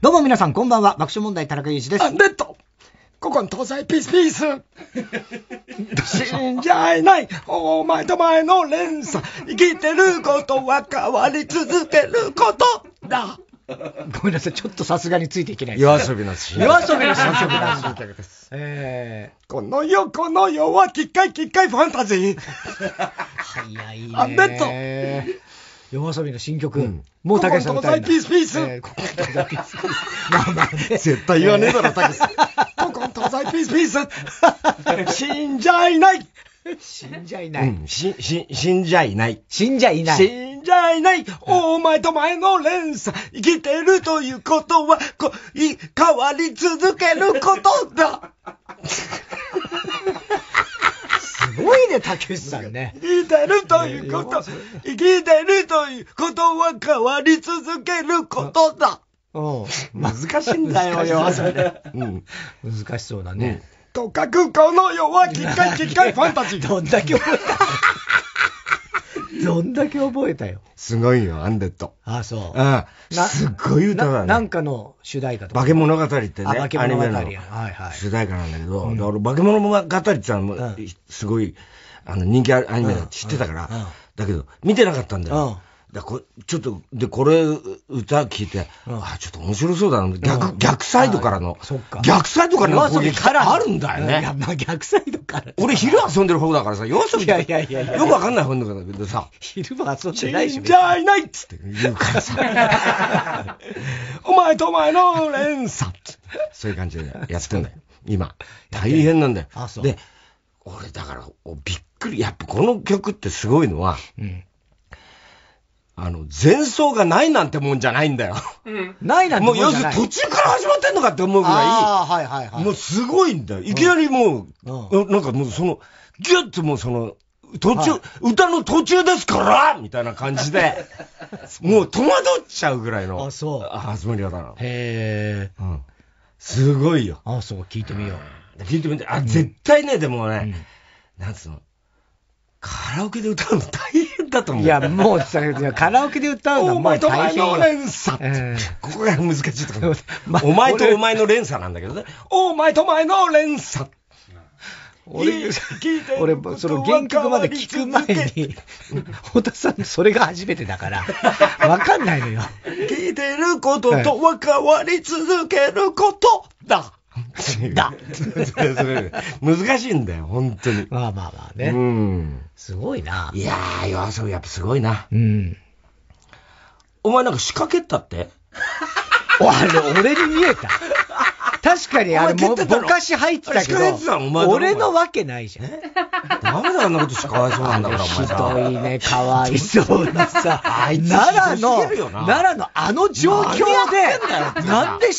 どうも皆さん、こんばんは。爆笑問題、田中裕二です。アンデッドここの東西ピースピース死んじゃいないお前と前の連鎖生きてることは変わり続けることだごめんなさい、ちょっとさすがについていけない夜遊びの新夜遊びの新曲なんだ。えー、この世、この世は、きっかい、きっかい、ファンタジー。早いね。アンデッド夜遊びの新曲、うん、もうたけしさん歌いな。ピースピース、ココン東西ピースピース。まあまあね。絶対言わねえだろ、たけし。ココン東西ピースピース。死んじゃいない死んじゃいない。うん、死んじゃいない。死んじゃいない。死んじゃいない。お前と前の連鎖。生きてるということは、こ、い、変わり続けることだ。ごいね、竹内さんね。生きてるということ、生きてるということは変わり続けることだ。うん、難しいんだよ、よ、それ。うん。難しそうだね。とかくこの世は機械機械ファンタジー。どんだけ覚えたどんだけ覚えたよ。すごいよ、アンデッド。ああ、そう。ああ、すっごい歌だね。なんかの主題歌とか。化け物語ってね、化け物語アニメの、主題歌なんだけど、うん、だか化け物語ってのうん、すごいあの人気アニメだって知ってたから、うん、だけど、見てなかったんだよ。だこちょっと、で、これ、歌聞いて、あ、ちょっと面白そうだな。逆、逆サイドからの。逆サイドからの攻撃あるんだよね。いや、まあ逆サイドから。俺昼遊んでる方だからさ、夜遊び。いやいやいやよくわかんない本だけどさ。昼も遊んでないし。じゃあいないっつって言うからさ。お前とお前の連鎖そういう感じでやってんだよ。今。大変なんだよ。で、俺だから、びっくり。やっぱこの曲ってすごいのは、うんあの、前奏がないなんてもんじゃないんだよ。うん。ないなんてもんじゃない。もう要するに途中から始まってんのかって思うぐらい、あはいはいはい。もうすごいんだよ。いきなりもう、うん、なんかもうその、ギュっともうその、途中、はい、歌の途中ですからみたいな感じで、もう戸惑っちゃうぐらいの。あ、そう。あ、まり方なの。へえ。うん。すごいよ。あ、そう、聞いてみよう。聞いてみて、あ、う絶対ね、でもね、うん、なんつうの、カラオケで歌うの大変と思いや、もうさ、カラオケで歌うのはもお前とお前の連鎖、えー、ここが難しいとこま。お前とお前の連鎖なんだけどね。お前とお前の連鎖。俺、俺、その原曲まで聞く前に、太田さん、それが初めてだから、わかんないのよ。聞いてることとは変わり続けることだ。だ難しいんだよ、本当に。まあまあまあね。うん。すごいな。いやー、夜遊やっぱすごいな。うん。お前なんか仕掛けたって あれ、俺に見えた。確かに、あれ、ぼかし入ってたけど、俺のわけないじゃん。なんであんなことしかわいそうなんだから、お前さ。ひどいね、かわいそうなさ。あいつ、奈良の、奈良のあの状況で、なんで鹿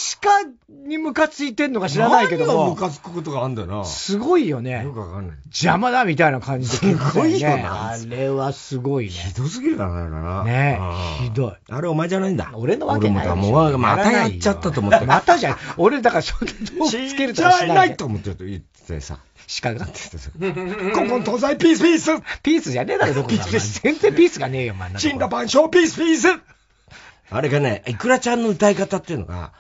にムカついてんのか知らないけども。ムカつくことがあんだよな。すごいよね。よくわかんない。邪魔だみたいな感じで、ね、すごいよな。あれはすごいね。ひどすぎるだな、ねひどい。あれお前じゃないんだ。俺のわけないでしょ。もうまたやっちゃったと思って。またじゃ俺だからそんな動つけるとはしない。ないと思って言ってさ。鹿がってさ、ここ東西ピースピースピースじゃねえだろ、どこだ全然ピースがねえよ、真ん死んだ万象ピースピースあれがね、イクラちゃんの歌い方っていうのが、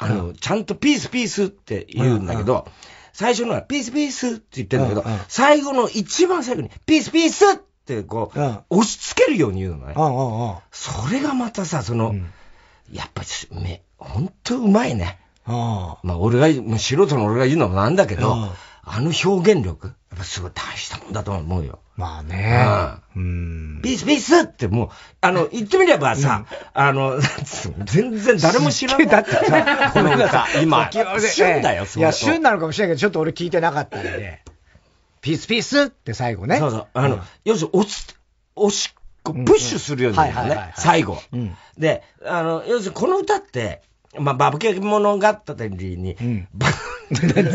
あの、ちゃんとピースピースって言うんだけど、最初のはピースピースって言ってるんだけど、最後の一番最後にピースピースってこう、押し付けるように言うのね。それがまたさ、その、やっぱり、め、ほんとうまいね。まあ、俺が、素人の俺が言うのもなんだけど、あの表現力、やっぱすごい大したもんだと思うよ。まあね。うん。ピースピースってもう、あの、言ってみればさ、あの、全然誰も知らない。だってさ、この歌、さ今、旬だよ、いや、旬なのかもしれないけど、ちょっと俺聞いてなかったんで、ピースピースって最後ね。そうそう。あの、要するに、押す、押し、プッシュするようになるね、最後。で、あの、要するにこの歌って、まあ、化け物語に、うん、何に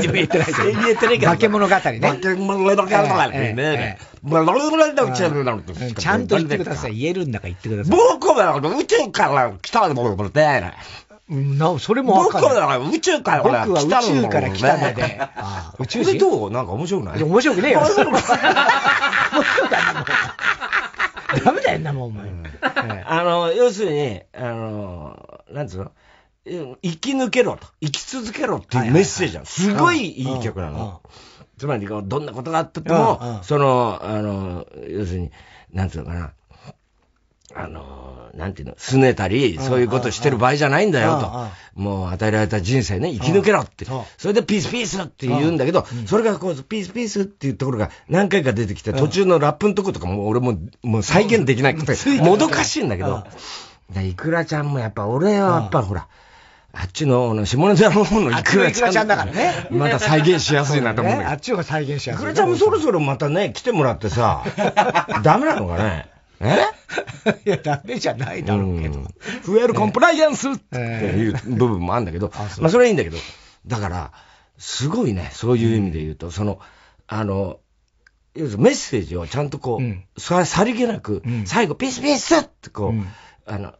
言えてないけど。化け物語ね。化け物語ね。ちゃんと言ってください。言えるんだから言ってください。僕は宇宙から来たのもえなそれも分か僕は宇宙から来たの僕は宇宙から来たので。宇宙人どうなんか面白くない面白くねえよ。面白くない。ダメだよな、もうお前。あの、要するに、あの、なんつうの生き抜けろと、生き続けろっていうメッセージは、すごいいい曲なの。つまり、どんなことがあっても、その、あの、要するに、なんていうのかな、あの、なんていうの、拗ねたり、そういうことしてる場合じゃないんだよと。もう与えられた人生ね、生き抜けろって。それでピースピースって言うんだけど、それがこう、ピースピースっていうところが何回か出てきて、途中のラップのとことかも俺も、もう再現できないもどかしいんだけど、いくらちゃんもやっぱ俺はやっぱほら、あっちの、の下ネタの方のイクラちゃん。ちゃんだからね。また再現しやすいなと思う、ね、あっちが再現しやすい。イクラちゃんもそろそろまたね、来てもらってさ、ダメなのかね。え いや、ダメじゃないだろうけど。増えるコンプライアンスっていう部分もあるんだけど、まあそれはいいんだけど、だから、すごいね、そういう意味で言うと、うん、その、あの、るメッセージをちゃんとこう、うん、さりげなく、うん、最後、ピースピースってこう、あの、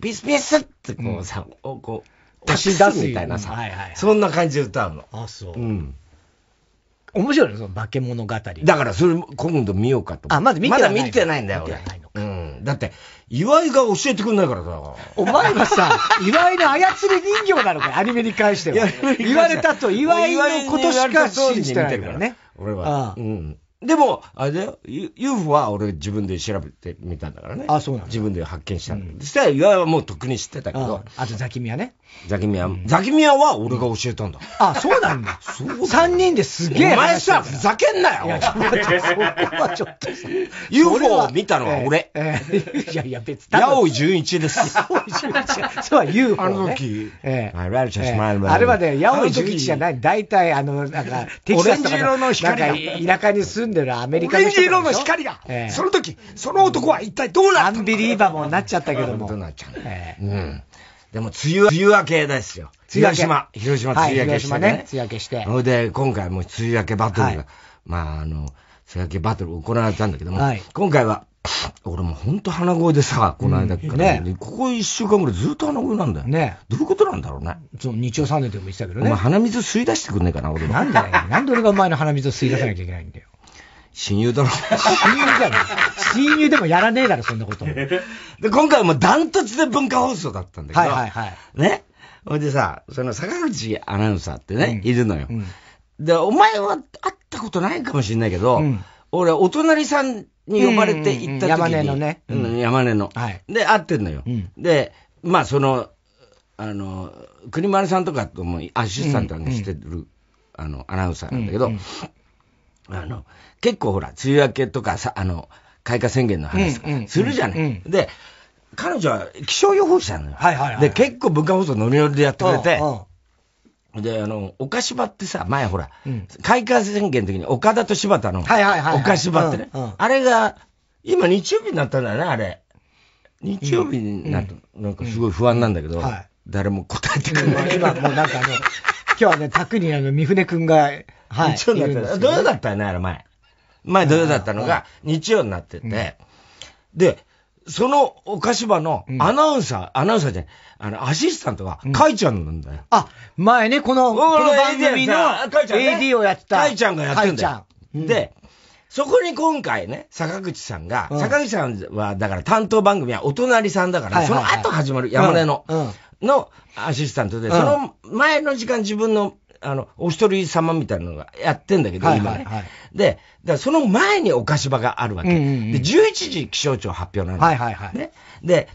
ピスピスってこうさ、うん、こう、押し出すみたいなさ、はいはいはい、そんな感じで歌うの。あ、そう。うん。面白いその化け物語。だからそれ今度見ようかと。あ、まだ見てない。まだ見てないんだよ、俺。うん。だって、岩井が教えてくんないからさ。お前はさ、岩井の操り人形なのかアニメに関しては。言われたと、岩井のことしか信じてないからね。俺は。ああうん。でも、あれだよ、UFO は俺自分で調べてみたんだからね。あ、そうなん自分で発見したんだけど。そしたら岩井はもうとっくに知ってたけど。あとザキミヤね。ザキミヤ、ザキミヤは俺が教えたんだ。あ、そうなんだ。そう三人ですげえ。お前さ、ふざけんなよ。いや、そこはちょっと UFO を見たのは俺。いやいや、別に。八尾純一です。八尾純一。そうは UFO。あの時。ええ。あれはね、八尾純一じゃない。大体、あの、なんか、テキサオレンジ色の光。田舎に住んでるアメリカのオレンジ色の光が、えその時、その男は一体どうなったアンビリーバボーなっちゃったけども。なっちゃう、えうん。でも、梅雨、梅雨明けですよ。梅雨明け。広島、広島、梅雨明けして、ねはい、広島ね、梅雨明けして。で、今回も梅雨明けバトルが、はい、まあ、あの、梅雨明けバトル行われたんだけども、はい、今回は、俺も本当鼻声でさ、この間から、ね、うんね、ここ一週間ぐらいずっと鼻声なんだよ。ね。どういうことなんだろうね。そう、日曜サンデーでも言ってたけどね。お前鼻水吸い出してくんねえかな、俺も。なんなんで俺がお前の鼻水を吸い出さなきゃいけないんだよ。親友だろ。親友じゃない。親友でもやらねえだろ、そんなこと。で、今回もダントツで文化放送だったんだけど。はいはいはい。ね。ほんでさ、その坂口アナウンサーってね、うん、いるのよ、うん、で、お前は会ったことないかもしれないけど、うん、俺、お隣さんに呼ばれて行った時に。山根のね。うん、山根の。はい、で、会ってんのよ。で、まあ、その、あの、国丸さんとかともアシスタントなかしてる、あの、アナウンサーなんだけど、あの、結構ほら、梅雨明けとかさ、あの、開花宣言の話とかするじゃない。うんうんうん、で、彼女は気象予報士なのよ。はいはいはい、で、結構文化放送乗りノりでやってくれて、で、あの、岡島ってさ、前ほら、うん、開花宣言の時に岡田と柴田の、はいはいはい、はい、岡島ってね、うんうん、あれが、今日曜日になったんだよね、あれ。日曜日になると、うん、なんかすごい不安なんだけど、うんはい、誰も答えてくれない。今もうなんかあ今日はね、拓くにあの、三船くんが、はい。日曜になってる、土曜だったよね、あれ前。前土曜だったのが、日曜になってて、で、そのお菓子場のアナウンサー、うん、アナウンサーじゃない、あの、アシスタントが、かいちゃんなんだよ。うん、あ、前ね、この、この番組の AD をやった。かいちゃんがやってんだよ。ん、で、そこに今回ね、坂口さんが、坂口さんは、だから担当番組はお隣さんだから、その後始まる、山根の、のアシスタントで、その前の時間自分のあの、お一人様みたいなのがやってんだけど、今ね。で、その前にお菓子場があるわけ。で、11時気象庁発表なんだ。ね。で、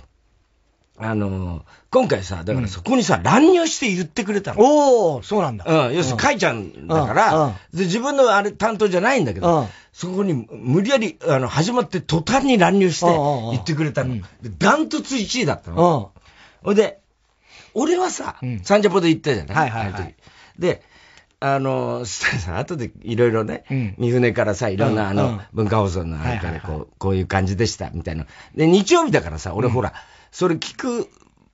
あの今回さ、だからそこにさ、乱入して言ってくれたの。おお、そうなんだ。うん、要するに、かいちゃんだから、で、自分のあれ担当じゃないんだけど、そこに無理やり、あの、始まって途端に乱入して言ってくれたの。で、ントツ1位だったの。ほいで、俺はさ、サンジャポで行ったじゃない。はいはい、はい。で、あの、さん、後でいろいろね、うん、三船からさ、いろんな、あの、うん、文化放送の中で、こう、こういう感じでした、みたいな。で、日曜日だからさ、俺ほら、うん、それ聞く、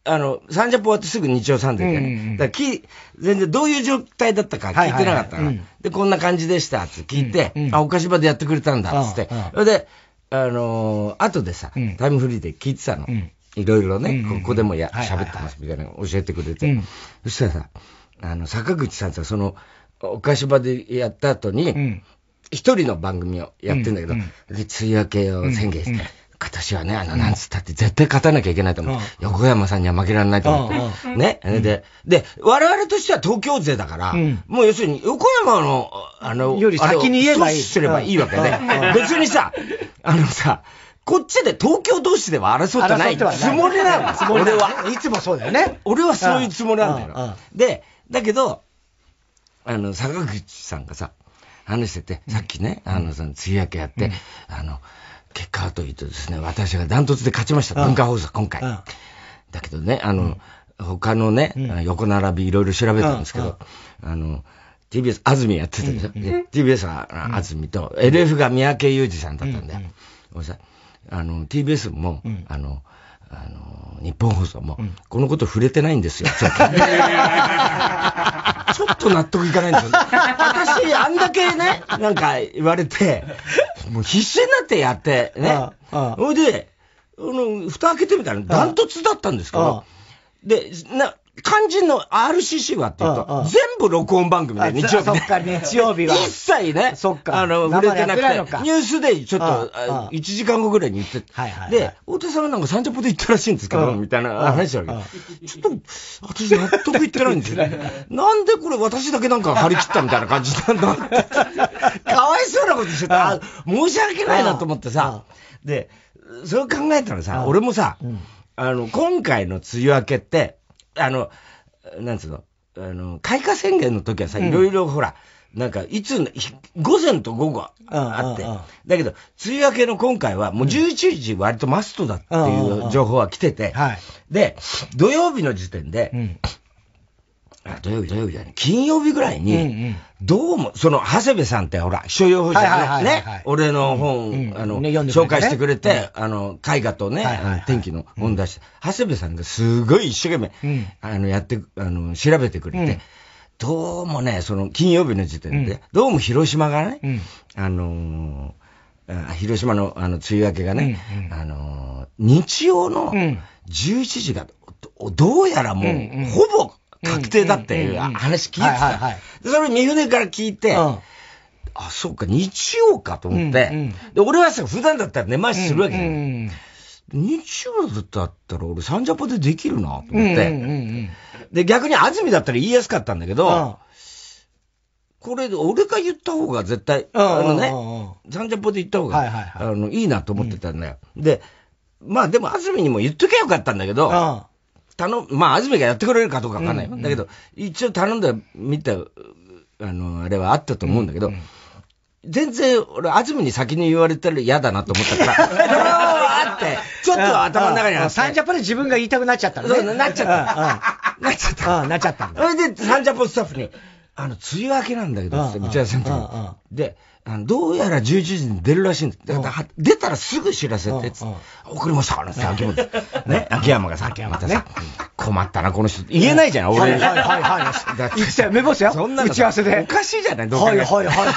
あの、サンジャポ終わってすぐ日曜サンデーで、ね、うんうん、だき全然どういう状態だったか聞いてなかったから、はいはいはい、で、こんな感じでしたって聞いて、あ、お菓子場でやってくれたんだ、つって。それで、あのー、後でさ、タイムフリーで聞いてたの。いろいろね、ここでもや、喋ってますみたいなの教えてくれて。そしたらさ、あの、坂口さんさ、その、お菓子場でやった後に、一、人の番組をやってんだけど、で、梅雨明けを宣言して、今年はね、あの、なんつったって絶対勝たなきゃいけないと思って、横山さんには負けられないと思って、ね、で、で、我々としては東京勢だから、もう要するに、横山の、あの、より先に言えばいい。すればいいわけで、別にさ、あのさ、こっちで東京同士では争ってないつもりなの、俺は。いつもそうだよね。俺はそういうつもりなんだよ。で、だけど、あの、坂口さんがさ、話してて、さっきね、あの、その、梅雨明けやって、あの、結果はというとですね、私がダントツで勝ちました、文化放送、今回。だけどね、あの、他のね、横並びいろいろ調べたんですけど、あの、TBS、安住やってたでしょ。TBS は安住と、LF が三宅裕二さんだったんだよ。俺さ、あの、TBS も、あの、あの、日本放送も、このこと触れてないんですよ、ちょっと。ちょっと納得いかないんですよ。私、あんだけね、なんか言われて、もう必死になってやってね、ほいで、あの、蓋開けてみたら、ダントツだったんですけど、で、な、肝心の RCC はっていうと、ああ全部録音番組で、日曜日、ね、そっか、日曜日は。一切ね、そっか。あの、売れてなくて、ニュースでちょっと、あ1時間後ぐらいに言って、はいはいはい、で、太田さんがなんか30分で行ったらしいんですけど、みたいな話だけど、ちょっと、私納得いってないんですよね。なんでこれ私だけなんか張り切ったみたいな感じなんだ かわいそうなことしてた。申し訳ないなと思ってさ、で、それ考えたらさ、俺もさ、うん、あの、今回の梅雨明けって、あの、なんつうの、あの、開花宣言の時はさ、いろいろほら、なんか、いつ、午前と午後あって、だけど、梅雨明けの今回は、もう11時割とマストだっていう情報は来てて、で、土曜日の時点で、土曜日、土曜日じゃない、金曜日ぐらいに、どうも、その、長谷部さんってほら、気象予報士がね、俺の本、あの、紹介してくれて、あの、絵画とね、天気の本出して、長谷部さんがすごい一生懸命、あの、やって、あの、調べてくれて、どうもね、その、金曜日の時点で、どうも広島がね、あの広島のあの梅雨明けがね、あの日曜の11時が、どうやらもう、ほぼ確定だっていう話聞いてた。それ、三船から聞いて、あ、そうか、日曜かと思って、で俺はさ、普段だったら寝回しするわけ日曜だったら俺、サンジャポでできるなと思って、で、逆に安住だったら言いやすかったんだけど、これ、俺が言った方が絶対、あのね、サンジャポで言った方が、はいはいあのいいなと思ってたんだよ。で、まあでも安住にも言っときゃよかったんだけど、頼、まあ、安住がやってくれるかどうかわかんない、うんうん、だけど、一応頼んだ、見た、あの、あれはあったと思うんだけど、うんうん、全然、俺、安住に先に言われたら嫌だなと思ったから、あって、ちょっと頭の中にあサンジャポで自分が言いたくなっちゃったのね。そう、なっちゃった。なっちゃった。なっちゃったそれで、サンジャポスタッフに、あの、梅雨明けなんだけど、打ち合わせの時で、どうやら11時に出るらしいんです。だ出たらすぐ知らせてって、送りましたからね、秋元。ね、秋山がさ、秋山がさ、困ったな、この人。言えないじゃない、俺。はいはいはい。っよ。そんな打ち合わせで。おかしいじゃない、どうはいはいはいはいはい。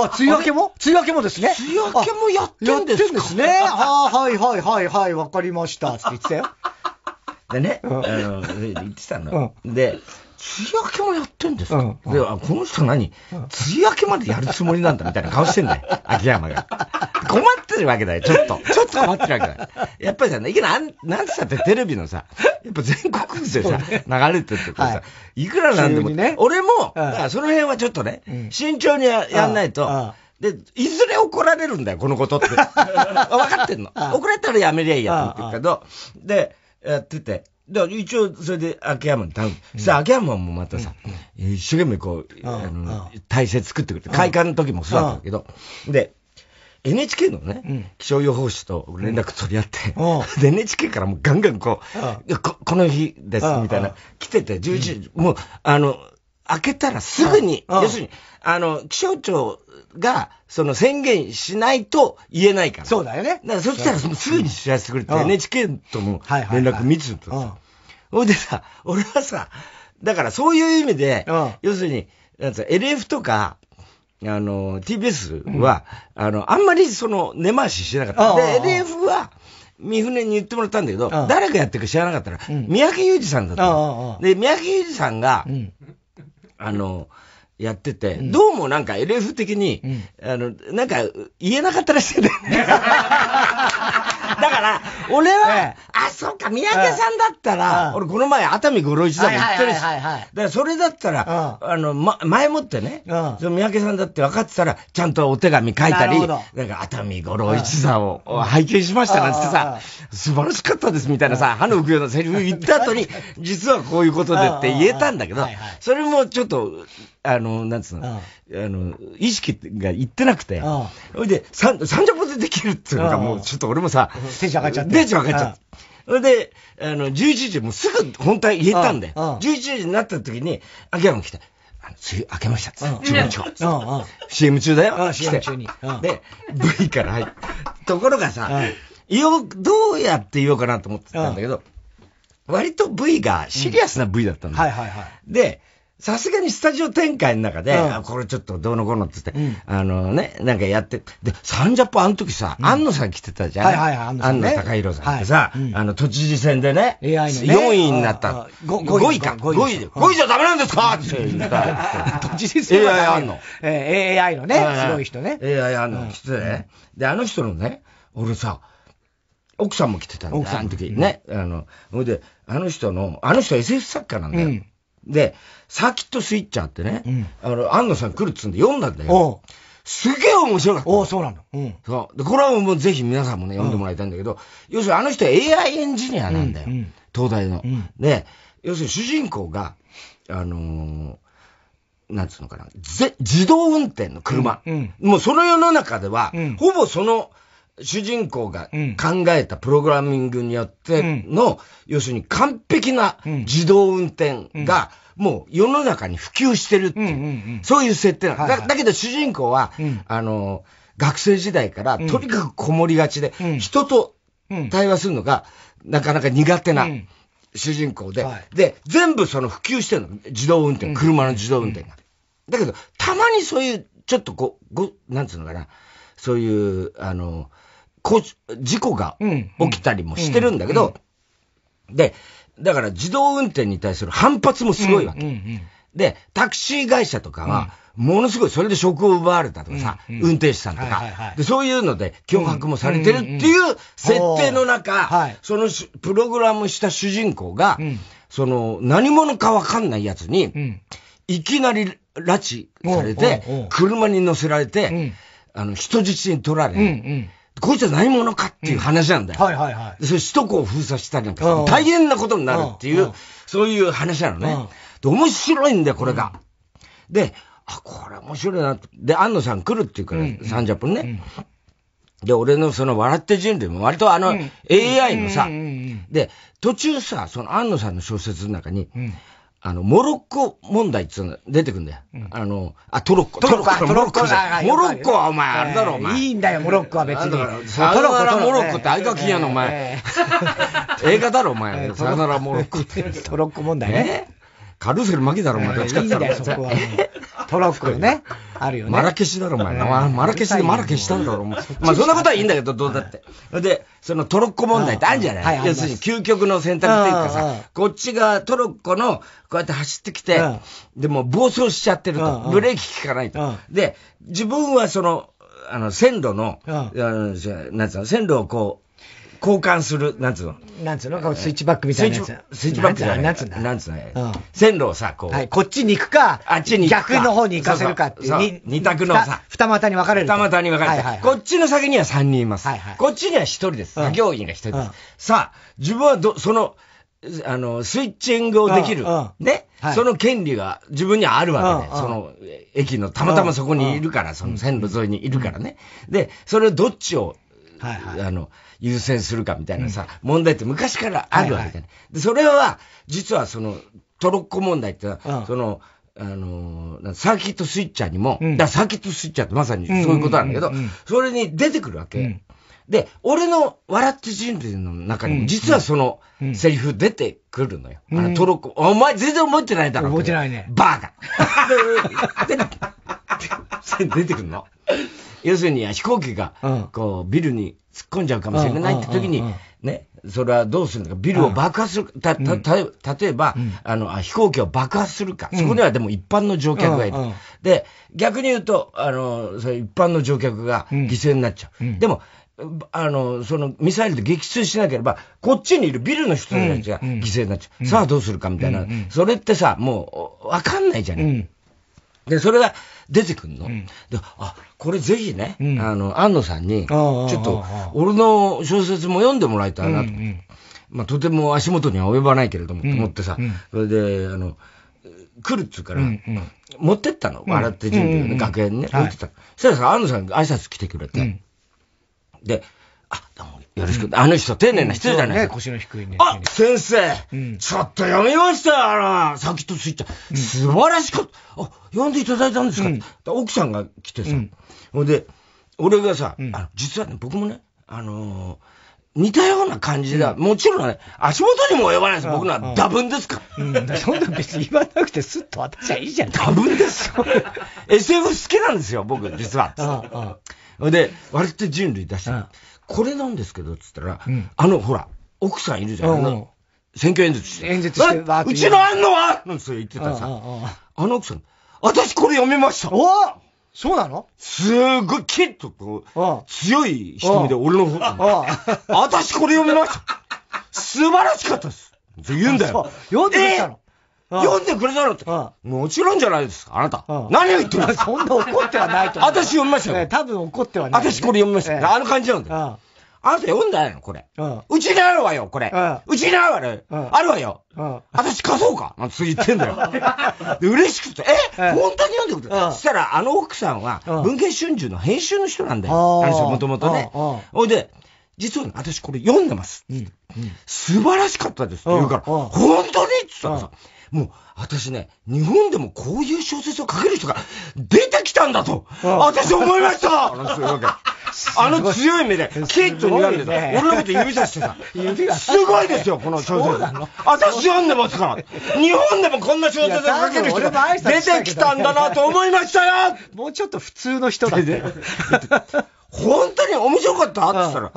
あ、梅雨明けも梅雨明けもですね。梅雨明けもやってんですかやってんですね。あはいはいはいはい、わかりました。って言ってたよ。でね、あの、言ってたの。で、梅雨明けもやってんですか、うん、でこの人何、うん、梅雨明けまでやるつもりなんだみたいな顔してんだよ、秋山が。困ってるわけだよ、ちょっと。ちょっと困ってるわけだよ。やっぱりさ、いきなり、なんつったってテレビのさ、やっぱ全国でさ、ね、流れてるってさ、はい、いくらなんでも、ね、俺も、うん、その辺はちょっとね、慎重にやんないと。で、いずれ怒られるんだよ、このことって。分かってんの。怒られたらやめりゃいいやと思ってるけど、で、やってて、だ一応、それで秋山に頼む。うん、さあ、秋山もまたさ、うん、一生懸命こう、あの、体制作ってくれて、開館の時もそうだったけど、で、NHK のね、気象予報士と連絡取り合って、で、NHK からもうガンガンこう、この日です、みたいな、来てて、11時、もう、あの、開けたらすぐに、はい、要するに、あの、気象庁が、その宣言しないと言えないから。そうだよね。だからそしたらすぐに知らせてくれて、NHK とも連絡密とさ。ほいでさ、俺はさ、だからそういう意味で、要するに、なんつう LF とか、あの、TBS は、うん、あの、あんまりその、根回ししなかった。で、LF は、三船に言ってもらったんだけど、誰がやってるか知らなかったら、うん、三宅裕二さんだった。で、三宅裕二さんが、うんあの、やってて、うん、どうもなんか LF 的に、うん、あの、なんか言えなかったらしいんだよね。だから、俺は、ええ、あ、そっか、三宅さんだったら、え、俺この前熱海五郎一座も言ってるし、だからそれだったら、あの、ま、前もってね、その三宅さんだって分かってたら、ちゃんとお手紙書いたり、なんか熱海五郎一座を拝見しましたなんてさ、素晴らしかったですみたいなさ、歯の浮くようなセリフ言った後に、実はこういうことでって言えたんだけど、それもちょっと、あの、なんつうの、あの、意識がいってなくて、ほいで、30分でできるっていうのが、もうちょっと俺もさ、テンション上がっちゃって。テンション上がっちゃって。それで、あの、11時、もうすぐ本体言えたんだよ。11時になった時に、秋山来の、梅雨明けましたっつって、中国う方。CM 中だよ。CM 中に。で、V から入って。ところがさ、よ、どうやって言おうかなと思ってたんだけど、割と V がシリアスな V だったんだ。はいはいはい。で、さすがにスタジオ展開の中で、うん、これちょっとどうのこうのっ言って、うん、あのね、なんかやって、で、サンジャポあの時さ、うん、安野さん来てたじゃん。はいはい、安野さん、ね。安野隆弘さんってさ、はい、あの、都知事選でね、AI のね4位になった。5位か。5位で。5位じゃダメなんですかって言った。都知事選は。AI 安野。えー、AI のね、すごい人ね。AI 安野来てね。で、あの人のね、俺さ、奥さんも来てたんだ奥さんの時ね。あの、ほいで、あの人の、あの人 SF 作家なんだよ。で、サーキットスイッチャーってね、うん、あの、安野さん来るっつうんで読んだんだよ。すげえ面白かった。おそうなんだ。うん。そう。で、これはもうぜひ皆さんもね、読んでもらいたいんだけど、うん、要するにあの人は AI エンジニアなんだよ。うん、東大の。で、要するに主人公が、あのーなんつうのかな、ぜ自動運転の車、うんうん、もうその世の中では、うん、ほぼその主人公が考えたプログラミングによっての、要するに完璧な自動運転が、もう世の中に普及してるっていう、うんうんうん、そういう設定なの、はいはい、だ。だけど主人公は、うん、あの、学生時代からとにかくこもりがちで、うん、人と対話するのがなかなか苦手な。主人公で、はい、で、全部その普及してるの。自動運転、車の自動運転が。だけど、たまにそういう、ちょっとこう、ご、なんつうのかな、そういう、あの、こ事故が起きたりもしてるんだけど、うんうん、で、だから自動運転に対する反発もすごいわけ。うんうんうんで、タクシー会社とかは、ものすごい、それで職を奪われたとかさ、うんうん、運転手さんとか、はいはいはい、で、そういうので脅迫もされてるっていう設定の中、うんうんそのプログラムした主人公が、うん、その、何者かわかんないやつに、うん、いきなり拉致されて、車に乗せられて、あの、人質に取られ、うんうんこいつはものかっていう話なんだよ。はいはいはい。それ首都高を封鎖したりなんか大変なことになるっていう、そういう話なのね。で、面白いんだよ、これが。で、あ、これ面白いなって。で、安野さん来るっていうから、30分ね。で、俺のその笑って人類も割とあの、AI のさ、で、途中さ、その安野さんの小説の中に、あの、モロッコ問題っつうの出てくんだよ。うん、あの、あ、トロッコ。トロッコ、トロッコじゃん。モロッコはお前、あれだろ、お前。いいんだよ、モロッコは別に。サヨナラモロッコって相川金やの、お前。映画だろ、お前。サよなラモロッコって。トロッコ問題ね。カルーセル巻きだろ、お前。どっちかっいいんだよ、そこは。トロッコね。あるよね。マラケシだろ、お前。マラケシでマラケシしたんだろ、お前。まあ、そんなことはいいんだけど、どうだって。で、そのトロッコ問題ってあるじゃない要するに、究極の選択っていうかさ、こっちがトロッコの、こうやって走ってきて、でも暴走しちゃってると。ブレーキ効かないと。で、自分はその、あの、線路の、なんつうの、線路をこう、交換する、なんつうの。なんつうのスイッチバックみたいなやつ。スイッチバックじゃない。なんつうのなんつうの、線路をさ、こう、はい。こっちに行くか、あっちに逆の方に行かせるかっていう。二択のさ。二股に分かれる。二股に分かれる、はいはいはい。こっちの先には三人います。はいはい、こっちには一人です。作業員が一人です。さあ、自分はど、その、あの、スイッチングをできる。ね、はい、その権利が自分にはあるわけで。その、駅の、たまたまそこにいるから、その線路沿いにいるからね。で、それをどっちを、はいはい、あの、優先するかみたいなさ、うん、問題って昔からあるわけじゃない。でそれは、実はその、トロッコ問題ってのは、うん、その、あのー、サーキットスイッチャーにも、うん、だサーキットスイッチャーってまさにそういうことなんだけど、それに出てくるわけ。で、俺の笑って人類の中にも、実はそのセリフ出てくるのよ。うん、あのトロッコ、お前全然覚えてないだろ。覚えてないね。バーカ 出てくるの。要するに飛行機が、こう、ビルに突っ込んじゃうかもしれないって時に、ね、それはどうするのか、ビルを爆破する、た、た、た、例えば、あの、飛行機を爆破するか、そこにはでも一般の乗客がいる。で、逆に言うと、あの、それ一般の乗客が犠牲になっちゃう。でも、あの、そのミサイルで撃墜しなければ、こっちにいるビルの人たちが犠牲になっちゃう。さあどうするかみたいな。それってさ、もう、わかんないじゃない。で、それが、出てくんの。うん、で、あ、これぜひね、うん、あの、安野さんに、ちょっと、俺の小説も読んでもらいたいなと思って。うんうん、まあ、とても足元には及ばないけれども、と思ってさ、うん、それで、あの、来るっつうから、うんうん、持ってったの。笑って準備をね、楽屋にね、置いてた。そしたらさ、安野さん挨拶来てくれて、で、あ、どうも、よろしく。うん、あの人、丁寧な人じゃない、うん、ね、腰の低いね。あ、先生、うん、ちょっと読みましたよ、あの、さっきとつスイッチ素晴らしかった。あ、読んでいただいたんですか、奥さんが来てさ。ほ、んで、俺がさ、あの実はね、僕もね、あのー似たような感じで、もちろんね、足元にも及ばないです、僕のは。打分ですから。うん、そんな別に言わなくて、すっと渡はゃいいじゃん。打分ですよ。SF 好きなんですよ、僕、実は。で、割と人類出して、これなんですけど、つったら、うん、あの、ほら、奥さんいるじゃん。うん、選挙演説して。演説して。うちのあんのはなんて言ってたさ、あの奥さん、私これ読めました。おそうなのすごい、キッとこう、強い瞳で俺の方私これ読めました。素晴らしかったです。言うんだよ。読んでみたの、えー読んでくれたのって。もちろんじゃないです。か、あなた。何を言ってるんですか そんな怒ってはないと。私読みましたよ。多分怒ってはない。私これ読みましたあの感じなんだよ。あなた読んだのこれ。うちにあるわよ、これ。うちにあるわよ。あるわよ。私貸そうかなんて言ってんだよ。嬉しくて、え本当に読んでくれそしたら、あの奥さんは、文献春秋の編集の人なんだよ。あもともとね。ほいで、実は私これ読んでます。素晴らしかったですって言うから、本当にって言ったらさ、もう、私ね、日本でもこういう小説を書ける人が出てきたんだと、私思いました あの強い目で、きっと睨んでた、ね、俺のこと指さしてた。すごいですよ、この小説。私読んでますから。日本でもこんな小説を書ける人が出てきたんだなと思いましたよ もうちょっと普通の人だね。本当に面白かったって言ったら、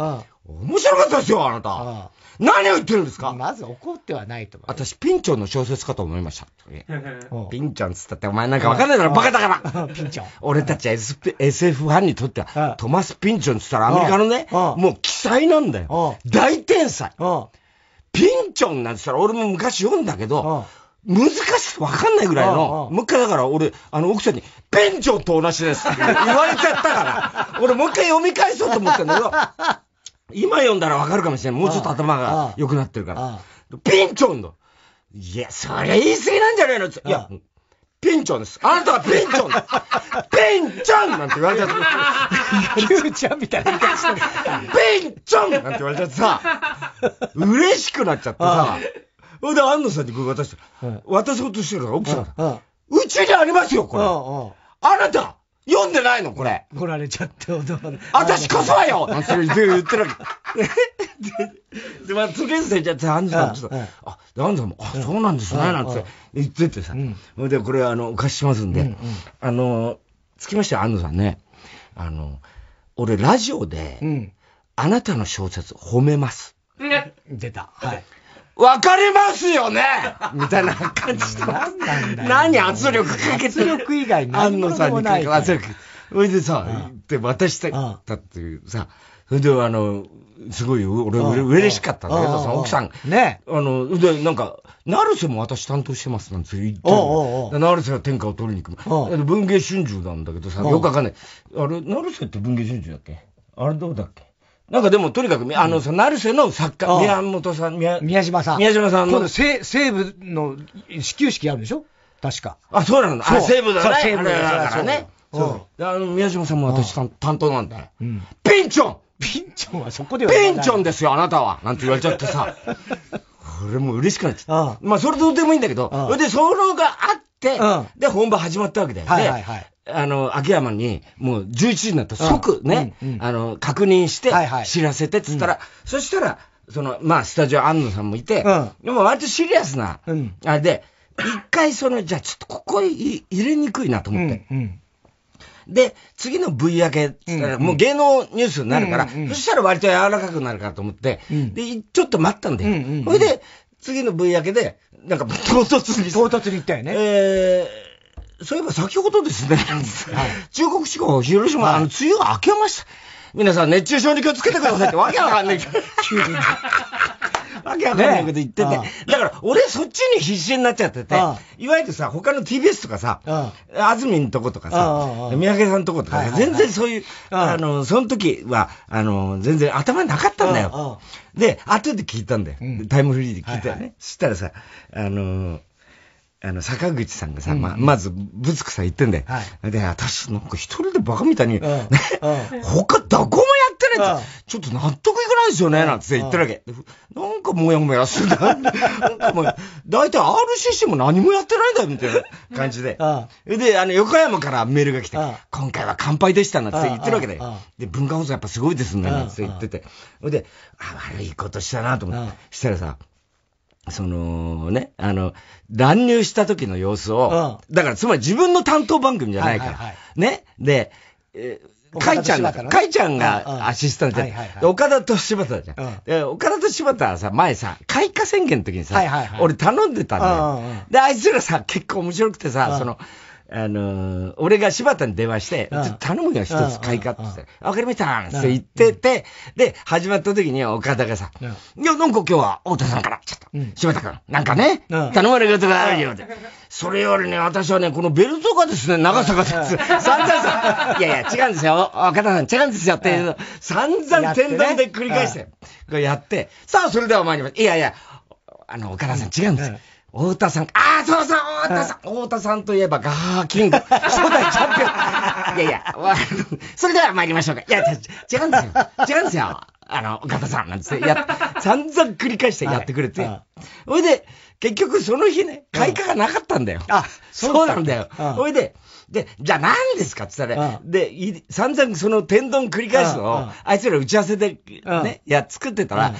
面白かったですよ、あなた。何を言ってるんですかまず怒ってはないと思う。私、ピンチョンの小説かと思いました。ピンチョンつったって、お前なんかわかんないだろ、バカだからピンチョン。俺たち SF ファンにとっては、トマス・ピンチョンつったらアメリカのね、もう奇才なんだよ。大天才。ピンチョンなんて言ったら、俺も昔読んだけど、難しくわかんないぐらいの、もう一回だから俺、あの奥さんに、ペンチョンと同じですって言われちゃったから、俺もう一回読み返そうと思ったんだけど、今読んだらわかるかもしれない。もうちょっと頭が良くなってるから。ピンチョンの。いや、それ言い過ぎなんじゃないのいや、ピンチョンです。あなたはピンチョン ピンチョンなんて言われちゃって。うちゃんみたいな言い方してる。ピンチョンなんて言われちゃってさ、嬉しくなっちゃってさ。ほんで、安野さんにこれ渡して、渡そうとしてるから、奥さん。うちにありますよ、これ。あなた読んでないのこれ。怒られちゃってた私こそはよなんて言ってるわけ。で、まあ、とりあえずさ、じゃあ、アンさん、ちょっと、あ、アンさんも、あ、そうなんですね、なんて言っててさ。ほ、んで、これ、あの、お貸ししますんで、あの、つきましては、安藤さんね、あの、俺、ラジオで、あなたの小説褒めます。出た。はい。わかりますよねみたいな感じしたら、何圧力かけて圧力以外何安野さんにか圧力。それでさ、って渡したっていうさ、それであの、すごい、俺、嬉しかったんだけどさ、奥さん。ね。あの、で、なんか、成瀬も私担当してますなんて言って成瀬が天下を取りに行く。文芸春秋なんだけどさ、よくわかんない。あれ、成瀬って文芸春秋だっけあれどうだっけなんかでも、とにかく、あの、その、成瀬の作家、宮本さん、宮宮島さん。宮島さんの。今度西、西部の始球式あるでしょ確か。あ、そうなだ。あ、西部だね。西部だからね。そう。あの、宮島さんも私担当なんだよ。ピンチョンピンチョンはそこではピンチョンですよ、あなたはなんて言われちゃってさ。俺 もう嬉しくなっちゃった。まあ、それどうでもいいんだけど、それで、そのがあって、で、本番始まったわけだよね。あの、秋山に、もう11時になったら即ね、うあの、確認して、知らせてっつったら、そしたら、その、まあ、スタジオ安野さんもいて、でも割とシリアスな、あれで、一回その、じゃあちょっとここ入れにくいなと思って。で、次の V 明け、うったら、もう芸能ニュースになるから、そしたら割と柔らかくなるからと思って、で、ちょっと待ったんだよ。そ、れで、次の V 明けで、なんか唐突に。唐突に行ったよね。えーそういえば先ほどですね、はい、中国地方、広島、はい、あの、梅雨が明けました。皆さん熱中症に気をつけてくださいってわけわかんない。急に。わけわかんないこと言ってて。ね、だから、俺そっちに必死になっちゃってて、いわゆるさ、他の TBS とかさ、あ安住んとことかさ、三宅さんとことか、さ、全然そういう、あの、その時は、あの、全然頭なかったんだよ。で、後で聞いたんだよ。うん、タイムフリーで聞いたよね。はいはい、そしたらさ、あの、あの、坂口さんがさ、ま、まず、ぶつくさ言ってんだよ。で、私、なんか一人でバカみたいに、ね、他どこもやってないって、ちょっと納得いかないですよね、なんて言ってるわけ。なんかもやもやするんなんかもう、大体 RCC も何もやってないんだ、よ、みたいな感じで。うん、で、あの、横山からメールが来て、今回は乾杯でした、なんて言ってるわけだよ。で、文化放送やっぱすごいですね、なんて言ってて。で、あ、悪いことしたなと思って、したらさ、そのね、あの、乱入した時の様子を、うん、だからつまり自分の担当番組じゃないから、はいはいはい、ね、で、えかいちゃんが、かいちゃんがアシスタントじゃい岡田と柴田じゃん。で岡田と柴田はさ、前さ、開花宣言の時にさ、俺頼んでたんだよ、で、あいつらさ、結構面白くてさ、その、あのー、俺が柴田に電話して、頼むよ、一つ買いかって言ったら、わかりましたって言ってて、で、始まった時には岡田がさ、いや、なんか今日は太田さんから、ちょっと、柴田君、なんかね、頼まれることがあるよって。それよりね、私はね、このベルトがですね、長さがです。散々さ、いやいや、違うんですよ、岡田さん、違うんですよっていうの、散々天丼で繰り返して、やって、さあ、それでは参ります。いやいや、あの、岡田さん違うんです。よ。太田さん、ああ、そうそう、太田さん、太田さんといえばガーキング、初代チャンピオン。いやいや、それでは参りましょうか。いや、違うんですよ。違うんですよ。あの、ガタさん、なんつって、や、散々繰り返してやってくれて、はいはほいで、結局その日ね、開花がなかったんだよ。あ、そうなんだよ。ほいで、で、じゃあ何ですかって言ったら、で、散々その天丼繰り返すのを、あいつら打ち合わせでね、いや、作ってたら、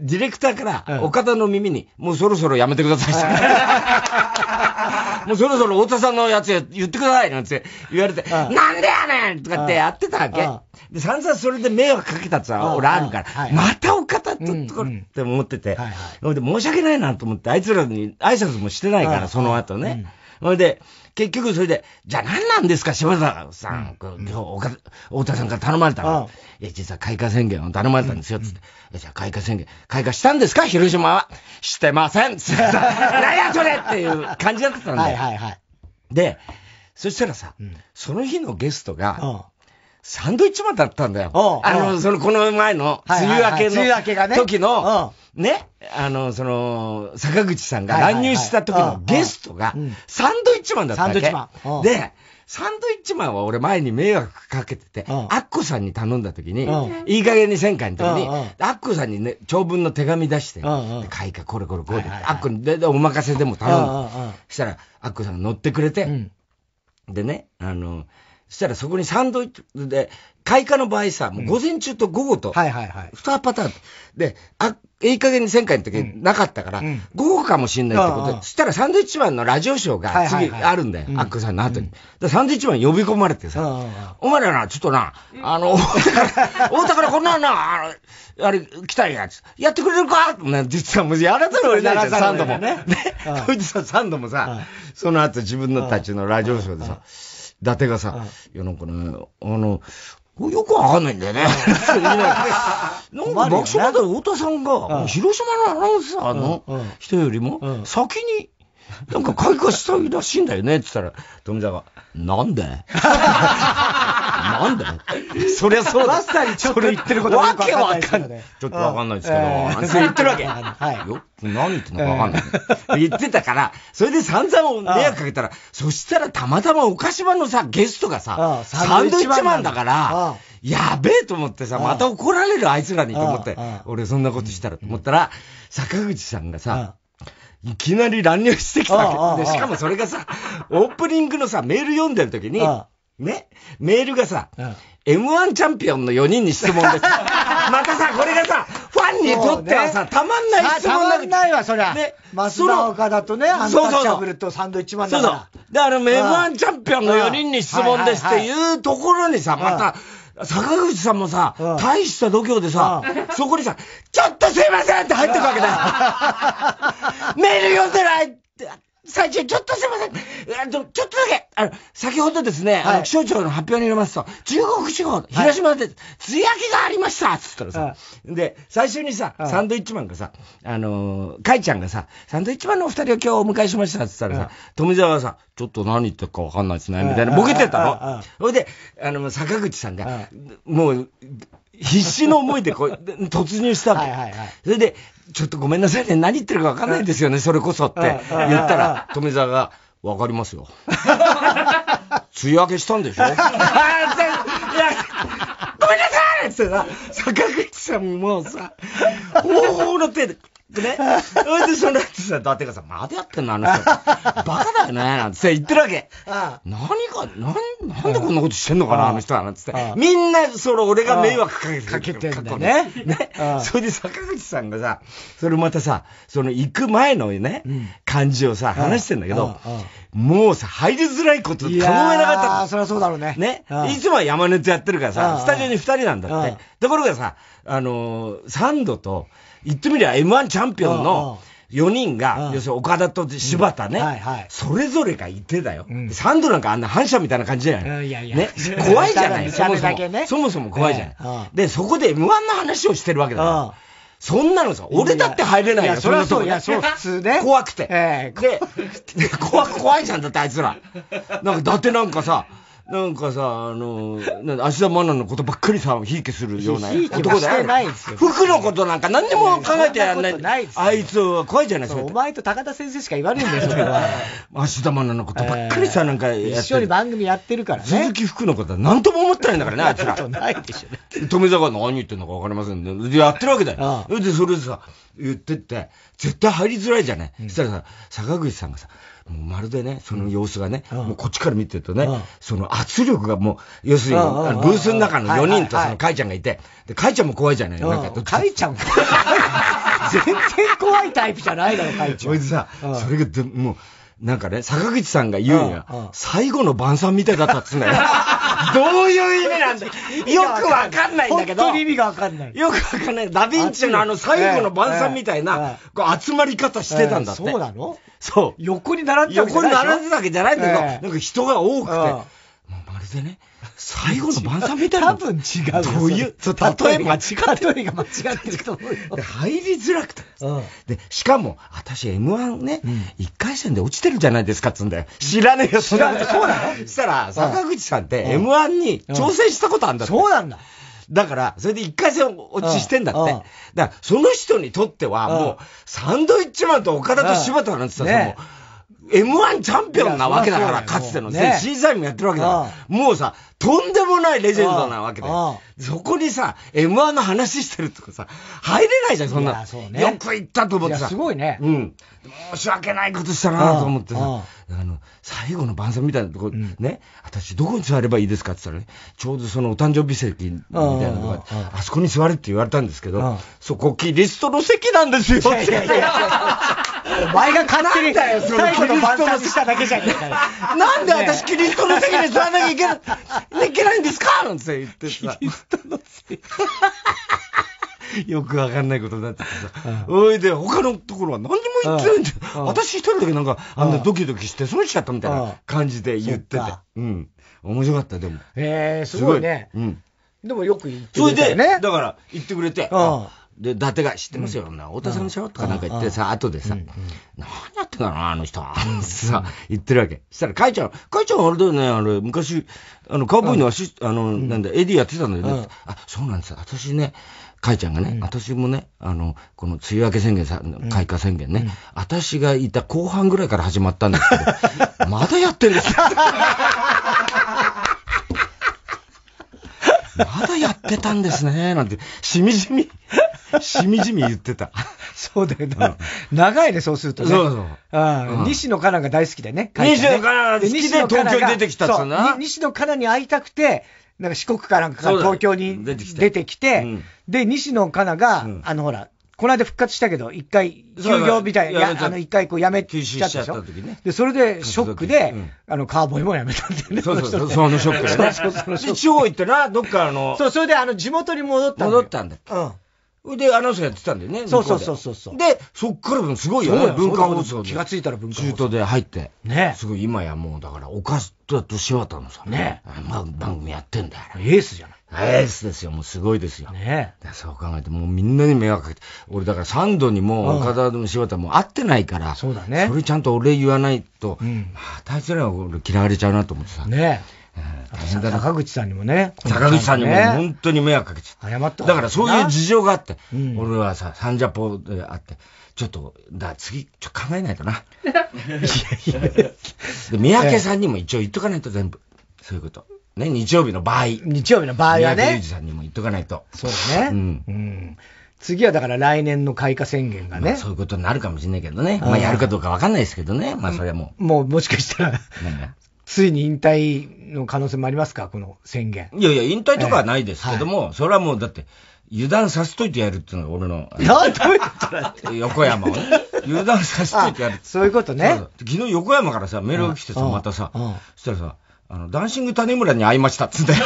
ディレクターから、岡田の耳に、もうそろそろやめてください もうそろそろ太田さんのやつ言ってくださいなんて言われて、なんでやねんとかってやってたわけ。で、散々それで迷惑かけたってさ、俺あるから、また岡っとこれって思ってて、ほ、ん、で、申し訳ないなと思って、あいつらに挨拶もしてないから、その後ね。ほ、いで、結局それで、じゃあ何なんですか、柴田さん。今日太田さんから頼まれたの。いや、実は開花宣言を頼まれたんですよ、つって。じゃあ開花宣言、開花したんですか、広島は。してません、つって。何やそれっていう感じだったんで。はいはいはい。で、そしたらさ、その日のゲストが、サンドイッチマンだったんだよ。あの、その、この前の、梅雨明けの、時の、ね、あの、その、坂口さんが乱入した時のゲストが、サンドイッチマンだったわけ。サンドイッチマン。で、サンドイッチマンは俺前に迷惑かけてて、アッコさんに頼んだ時に、いい加減にせんかの時に、アッコさんにね、長文の手紙出して、い花これこれこれで、アッコに、で、お任せでも頼む。だ。したら、アッコさんが乗ってくれて、でね、あの、そしたらそこにサンドイッチで、開花の場合さ、もう午前中と午後と、はいはいはい。二パターン。で、あ、いい加減に前回の時なかったから、午後かもしんないってことで、そしたらサンドイッチマンのラジオショーが次あるんだよ、アックさんの後に。サンドイッチマン呼び込まれてさ、お前らな、ちょっとな、あの、大田からこんなな、あれ、来たんや、やってくれるかなんて言ってもうやらざるを得ないじゃん、サンドも。ね。そ いつさ、サンドもさ、その後自分のたちのラジオショーでさ、伊達がさ、いや、なんかね、あの、よくわかんないんだよね。なんか爆笑問題太田さんが、広島のアナウンサーの人よりも、先に、なんか開花したらしいんだよねって言ったら、富澤が、なんで なんだよ。そりゃそうだ。まさにちょっと言ってることわけわかんない。ちょっとわかんないですけど、そ言ってるわけ。はい。よく何言ってるのかわかんない。言ってたから、それで散々迷惑かけたら、そしたらたまたまお菓子場のさ、ゲストがさ、サンドイッチマンだから、やべえと思ってさ、また怒られるあいつらにと思って、俺そんなことしたらと思ったら、坂口さんがさ、いきなり乱入してきたわけ。で、しかもそれがさ、オープニングのさ、メール読んでる時に、ね、メールがさ、うん、M1 チャンピオンの4人に質問です。またさ、これがさ、ファンにとってはさ、ね、たまんない質問なたまんないわ、そりゃ。ね、増田岡だとね、アンタッチャブルとサンドイッチマンだから。そうそう。だから、M1 チャンピオンの4人に質問ですっていうところにさ、また、坂口さんもさ、うん、大した度胸でさ、うん、そこにさ、ちょっとすいませんって入ってくわけだよ。メール読んでないって、さ、ちょ、ちょっとすいません。あちょっとだけ、あの、先ほどですね、はい、あの、気象庁の発表によりますと、中国地方、広島で、つや梅雨明けがありましたつったらさ、で、最初にさ、サンドイッチマンがさ、あのー、かいちゃんがさ、サンドイッチマンのお二人を今日お迎えしましたっつったらさ、富澤がさ、ちょっと何言ってるかわかんないですね、みたいな、ボケてたの。それで、あの、坂口さんが、もう、必死の思いでこう、突入したわけ。はいはいはい、それで、ちょっとごめんなさいね、何言ってるかわかんないですよね、それこそって言ったら、富澤が、わかりますよ。梅雨明けしたんでしょ いや、ごめんなさいってさ、坂口さんもさ、方法の手で、でね、それでそのやつさ、だってがさ、まだやってんのあの人。バカだよね、なんつって言ってるわけ。何か、なん、なんでこんなことしてんのかな、あの人は、なんつって。みんな、その俺が迷惑かけてる。かけてるんだね。ね。それで坂口さんがさ、それまたさ、その行く前のね、感じをさ、話してんだけど、もうさ、入りづらいこと考えなかった。ああ、そりゃそうだろうね。ね。いつもは山根とやってるからさ、スタジオに二人なんだって。ところがさ、あの、サンドと、言ってみりゃ M1 チャンピオンの4人が、要するに岡田と柴田ね、はいはい、それぞれがいてだよ、サンドなんかあんな反射みたいな感じじゃない,、ね、怖いじゃない、そもそも、そもそも怖いじゃない、で、そこで M1 の話をしてるわけだから。そんなのさ、俺だって入れないよ、そりゃそう、いや、そう、普通ね。怖くて。えー、で、怖、怖いじゃん、だってあいつら。なんか、だってなんかさ、なんかさ、あの、な芦田愛菜のことばっかりさ、ひいきするような男だよ。服のことなんか何にも考えてやんない。ないあいつは怖いじゃないですか。お前と高田先生しか言われるんだよ、それは。芦田愛菜のことばっかりさ、なんか一緒に番組やってるからね。鈴木のことは何とも思ってないんだからね、あいつら。ないでしょ。富坂何言ってんのかわかりませんね。やってるわけだよ。で、それでさ、言ってって、絶対入りづらいじゃない。そしたらさ、坂口さんがさ、まるでね、その様子がね、もうこっちから見てるとね、その圧力がもう、要するに、ブースの中の4人とそのカイちゃんがいて、で、カイちゃんも怖いじゃないなんか、カイちゃん 全然怖いタイプじゃないだろ、カイちゃん。そ れさ、それがで、もう、なんかね、坂口さんが言うんや、最後の晩餐みたいだったっつうんだよ。どういう意味なんだよくわかんないんだけど。本当に意味がわかんない。よくわかんない。ダヴィンチのあの最後の晩餐みたいな、こう集まり方してたんだって。そうなのそう。横に並んでたわけじゃない横に並んでたわけじゃないんだけど、なんか人が多くて。まるでね、最後の晩餐みたいな。多分違う。どういう、例え間違ってる。が間違ってると思うよ。入りづらくて。で、しかも、私 M1 ね、1回戦で落ちてるじゃないですかっつうんだよ。知らねえよ、そんなそうなのしたら、坂口さんって M1 に挑戦したことあるんだって。そうなんだ。だから、それで一回戦落ちしてんだって。だから、その人にとっては、もう、サンドイッチマンと岡田と柴田なんて言ったら、ね、M1 チャンピオンなわけだから、かつての。ね、審査員もやってるわけだから。もうさ、とんでもないレジェンドなわけで。そこにさ、M1 の話してるとかさ、入れないじゃん、そんな。ね、よく言ったと思ってさ。すごいね。うん。申し訳ないことしたなと思ってさ。あの、最後の晩餐みたいなとこ、うん、ね、私どこに座ればいいですかって言ったらね、ちょうどそのお誕生日席みたいなのが、あそこに座れって言われたんですけど、そこキリストの席なんですよって。お前が勝手に、最後のリストのしただけじゃねえか なんで私キリストの席に座らなきゃいけない、いけないんですかなんて言ってさ。キリストの席。よくわかんないことになってさ、おいで、他のところは何にも言ってないんだよ、私一人だけなんか、あんなドキドキして、損しちゃったみたいな感じで言ってて、うん、面白かった、でも。へえー、すごいね。うん、でもよく言ってくれたよ、ね、それで、だから、言ってくれて、あで、伊達が、知ってますよ、な、太田さんでしょとかなんか言ってさ、後でさ、何やってんかな、あの人は。さ、言ってるわけ。したら、かいちゃん、かいちゃんあれだよね、あれ、昔、あの、カウボーイのアあの、なんだ、エディやってたんだよね。あ、そうなんですよ。私ね、かいちゃんがね、私もね、あの、この梅雨明け宣言さ、開花宣言ね、私がいた後半ぐらいから始まったんですけど、まだやってるんですよ。まだやってたんですね、なんて、しみじみ。しみじみ言ってた。そうだよな、長いね、そうするとね。そうそう。うん、西野カナが大好きでね。西野カナ好きで東京に出てきたっな。西野カナに会いたくて、なんか四国から東京に出てきて、で、西野カナが、あのほら、この間復活したけど、一回、休業みたいな、あの、一回こうやめちゃったでしょ。で、それで、ショックで、あの、カーボーイもやめたんだよね。そうそう、そのショックでね。そうそう、そのショック。地方行ってな、どっかあの。そう、それで、あの、地元に戻った戻ったんだ。うん。で、アナウンスやってたんだよね。そうそうそうそうそう。で、そっからすごいよね、文化放送気がついたら文化放送。中途で入って。ね。すごい、今やもう、だから、岡田と柴田のさ、ね。まあ、番組やってんだよ。エースじゃない。エースですよ、もうすごいですよ。ねそう考えて、もうみんなに迷惑かけて、俺だからン度にも岡田も柴田も会ってないから、そうだね。それちゃんと俺言わないと、まあいつらは俺嫌われちゃうなと思ってさ。ね坂口さんにもね。坂口さんにも本当に迷惑かけちゃった。謝っだからそういう事情があって、うん、俺はさ、サンジャポであって、ちょっと、だ次、ちょっと考えないとな。いやいや三宅さんにも一応言っとかないと全部。そういうこと。ね、日曜日の場合。日曜日の場合はね。三宅裕二さんにも言っとかないと。そうすね。うん、うん次はだから来年の開花宣言がね、まあ、そういうことになるかもしれないけどね、まあ、やるかどうか分かんないですけどね、まあ、それはもう、もうもしかしたら、ついに引退の可能性もありますか、この宣言。いやいや、引退とかはないですけども、えーはい、それはもうだって、油断させといてやるっていうのが俺の。なんだって。横山をね。油断させといてやるそういうことね。昨日横山からさ、メールが来てさ、またさ、そしたらさ、あの、ダンシング谷村に会いましたっつって。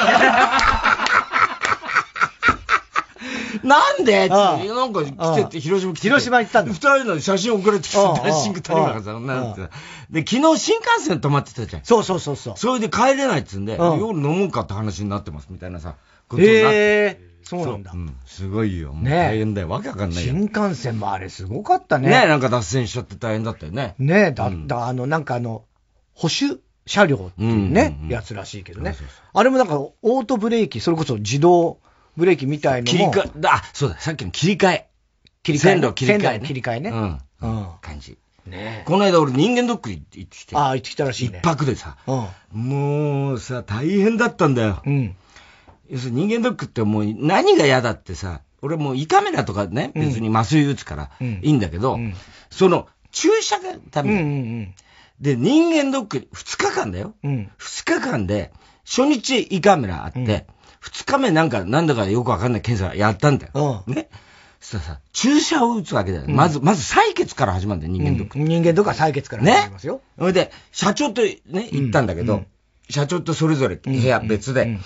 なんでって、なんか来てって、広島来てて。広島行ったんだ。二人の写真送られてきて、ダンシング谷村さんなんて。で、昨日新幹線止まってたじゃん。そうそうそうそう。それで帰れないっつうんで、夜飲むかって話になってます、みたいなさ。へえそうなんだ、うん、すごいよもう大変だよ、訳わけわかんない新幹線もあれすごかったねねなんか脱線しちゃって大変だったよねねだった、うん、あのなんかあの保守車両っていうね、やつらしいけどねあれもなんかオートブレーキそれこそ自動ブレーキみたいのも。切り替え、あ、そうだ、さっきの切り替え。切り替え、線路切り替え、ね。線路切り替えね。うん。うん。感じ。ねこの間俺人間ドック行ってきて。ああ、行ってきたらしいね。一泊でさ。うん。もうさ、大変だったんだよ。うん。要するに人間ドックってもう何が嫌だってさ、俺もう胃カメラとかね、別に麻酔打つからいいんだけど、うんうん、その注射がため、うんうんで、人間ドック2日間だよ。うん、2日間で、初日胃カメラあって、二日目なんか、なんだかよくわかんない検査やったんだよ。ね。そしたらさ、注射を打つわけだよ。うん、まず、まず採血から始まるんだよ、人間ドック。うん、人間ドックは採血から始まりますよ。ね。それで、社長とね、行ったんだけど、社長とそれぞれ部屋別で。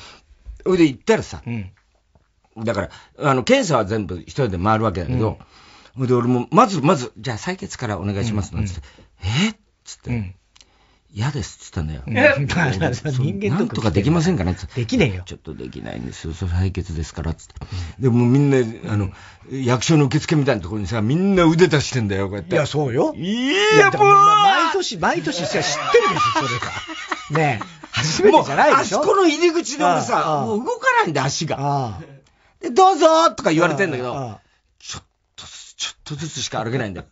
それで行ったらさ、だから、あの、検査は全部一人で回るわけだけど、それで俺も、まず、まず、じゃあ採血からお願いします、なんつって、えっつって、嫌ですっつったんだよ。人間なんとかできませんかねってできねえよ。ちょっとできないんですよ。それ採血ですからって。でもみんな、あの、役所の受付みたいなところにさ、みんな腕出してんだよ、こうやって。いや、そうよ。いや、もう毎年、毎年さ、知ってるでしょ、それが。ねえ。初めてじゃないでしょ。あそこの入り口でさ、もう動かないんだ、足が。で、どうぞとか言われてんだけど、ちょっと、ちょっとずつしか歩けないんだよ。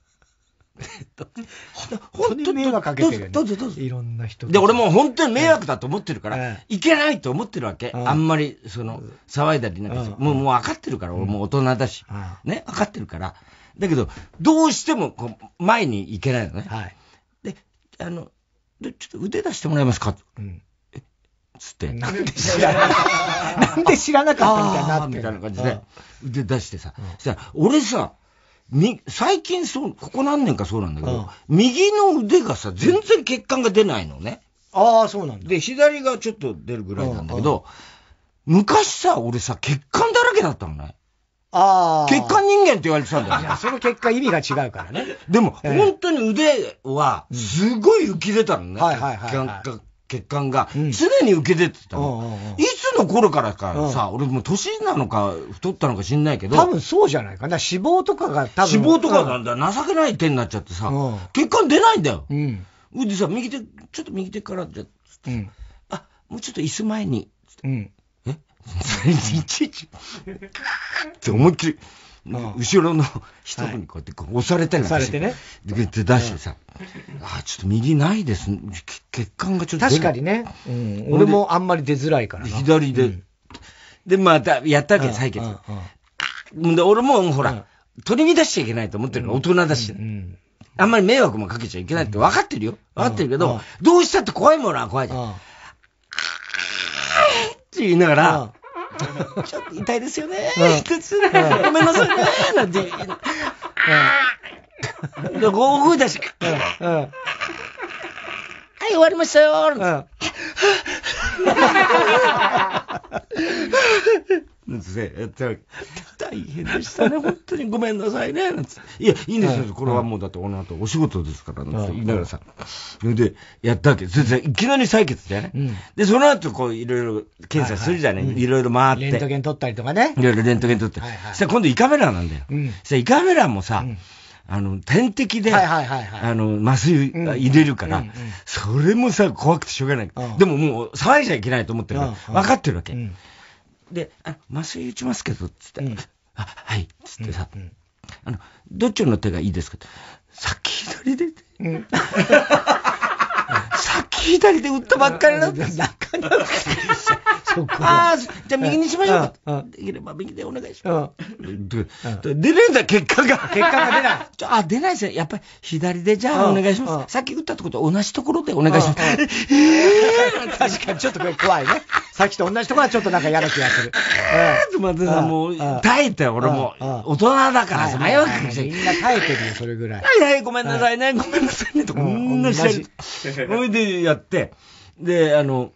本当に迷惑かけてるよ、ね。どうぞどうぞ。いろんな人。で、俺も本当に迷惑だと思ってるから、いけないと思ってるわけ。あんまり、その、騒いだりなんかもう、もう分かってるから、俺も大人だし。ね、分かってるから。だけど、どうしても、こう、前に行けないのね。はい。で、あの、で、ちょっと腕出してもらえますかうん。つって。なんで知らなかった。なんで知らなかったみたいな。みたいな感じで、腕出してさ。そしたら、俺さ、に、最近そう、ここ何年かそうなんだけど、右の腕がさ、全然血管が出ないのね。ああ、そうなんだ。で、左がちょっと出るぐらいなんだけど、昔さ、俺さ、血管だらけだったのね。ああ。血管人間って言われてたんだよ、ね。いや、その結果意味が違うからね。でも、えー、本当に腕は、すごい浮き出たのね。はいはいはい、はい、血管が、常に浮き出てたの。うううの頃からかさ、うん、俺も年なのか太ったのか知んないけど。多分そうじゃないかな。脂肪とかが多分。脂肪とかなんだ。情けない手になっちゃってさ、うん、血管出ないんだよ。うん。でさ、右手、ちょっと右手からじゃ、うん、あ、もうちょっと椅子前に。うん。え いちいち、って思いっきり、後ろの人にこうやって押されてるんですよ。押されてね。で、出してさ。うんあちょっと右ないです、ね、血管がちょっと確かにね、うん、俺もあんまり出づらいから左で、うん、でまたやったわけ採血、うん、で俺もほら、取り乱しちゃいけないと思ってるの大人だし、うんあんまり迷惑もかけちゃいけないって分かってるよ分かってるけど、どうしたって怖いものは怖いじゃん、って言いながら、ちょっと痛いですよね、痛いですね、ごめんなさいね、なんて。で、ゴーグだし、うん、うん。はい、終わりましたようん。なんつって、大変でしたね、本当にごめんなさいね、なんつって。いや、いいんですよ、はい、これはもうだってこの後お仕事ですから、なんつって言いながらさ。で、やったわけ。全然、いきなり採血じゃね、うん、で、その後こう、いろいろ検査するじゃね、はいはい、いろいろ回って。レントゲン撮ったりとかね。いろいろレントゲン撮って。はいはい、今度胃カメラなんだよ。うん、胃カメラもさ、うんあの、点滴で、あの、麻酔入れるから、それもさ、怖くてしょうがない。でももう、騒いじゃいけないと思ってるから、分かってるわけ。で麻酔打ちますけど、つって、あ、はい、つってさ、あの、どっちの手がいいですかさっき先取りで、左で打ったばっかりなんだ。なかなか。ああ、じゃあ右にしましょうできれば右でお願いします。出ねえんだ、結果が。結果が出ない。あ、出ないですね。やっぱり左でじゃあお願いします。さっき打ったってことは同じところでお願いします。確かにちょっと怖いね。さっきと同じところはちょっとなんか嫌な気がする。松田さんもう、耐えて、俺も。大人だからさ、迷惑かみんな耐えてるよ、それぐらい。はいはい、ごめんなさいね、ごめんなさいね、とんなやって、で、あの、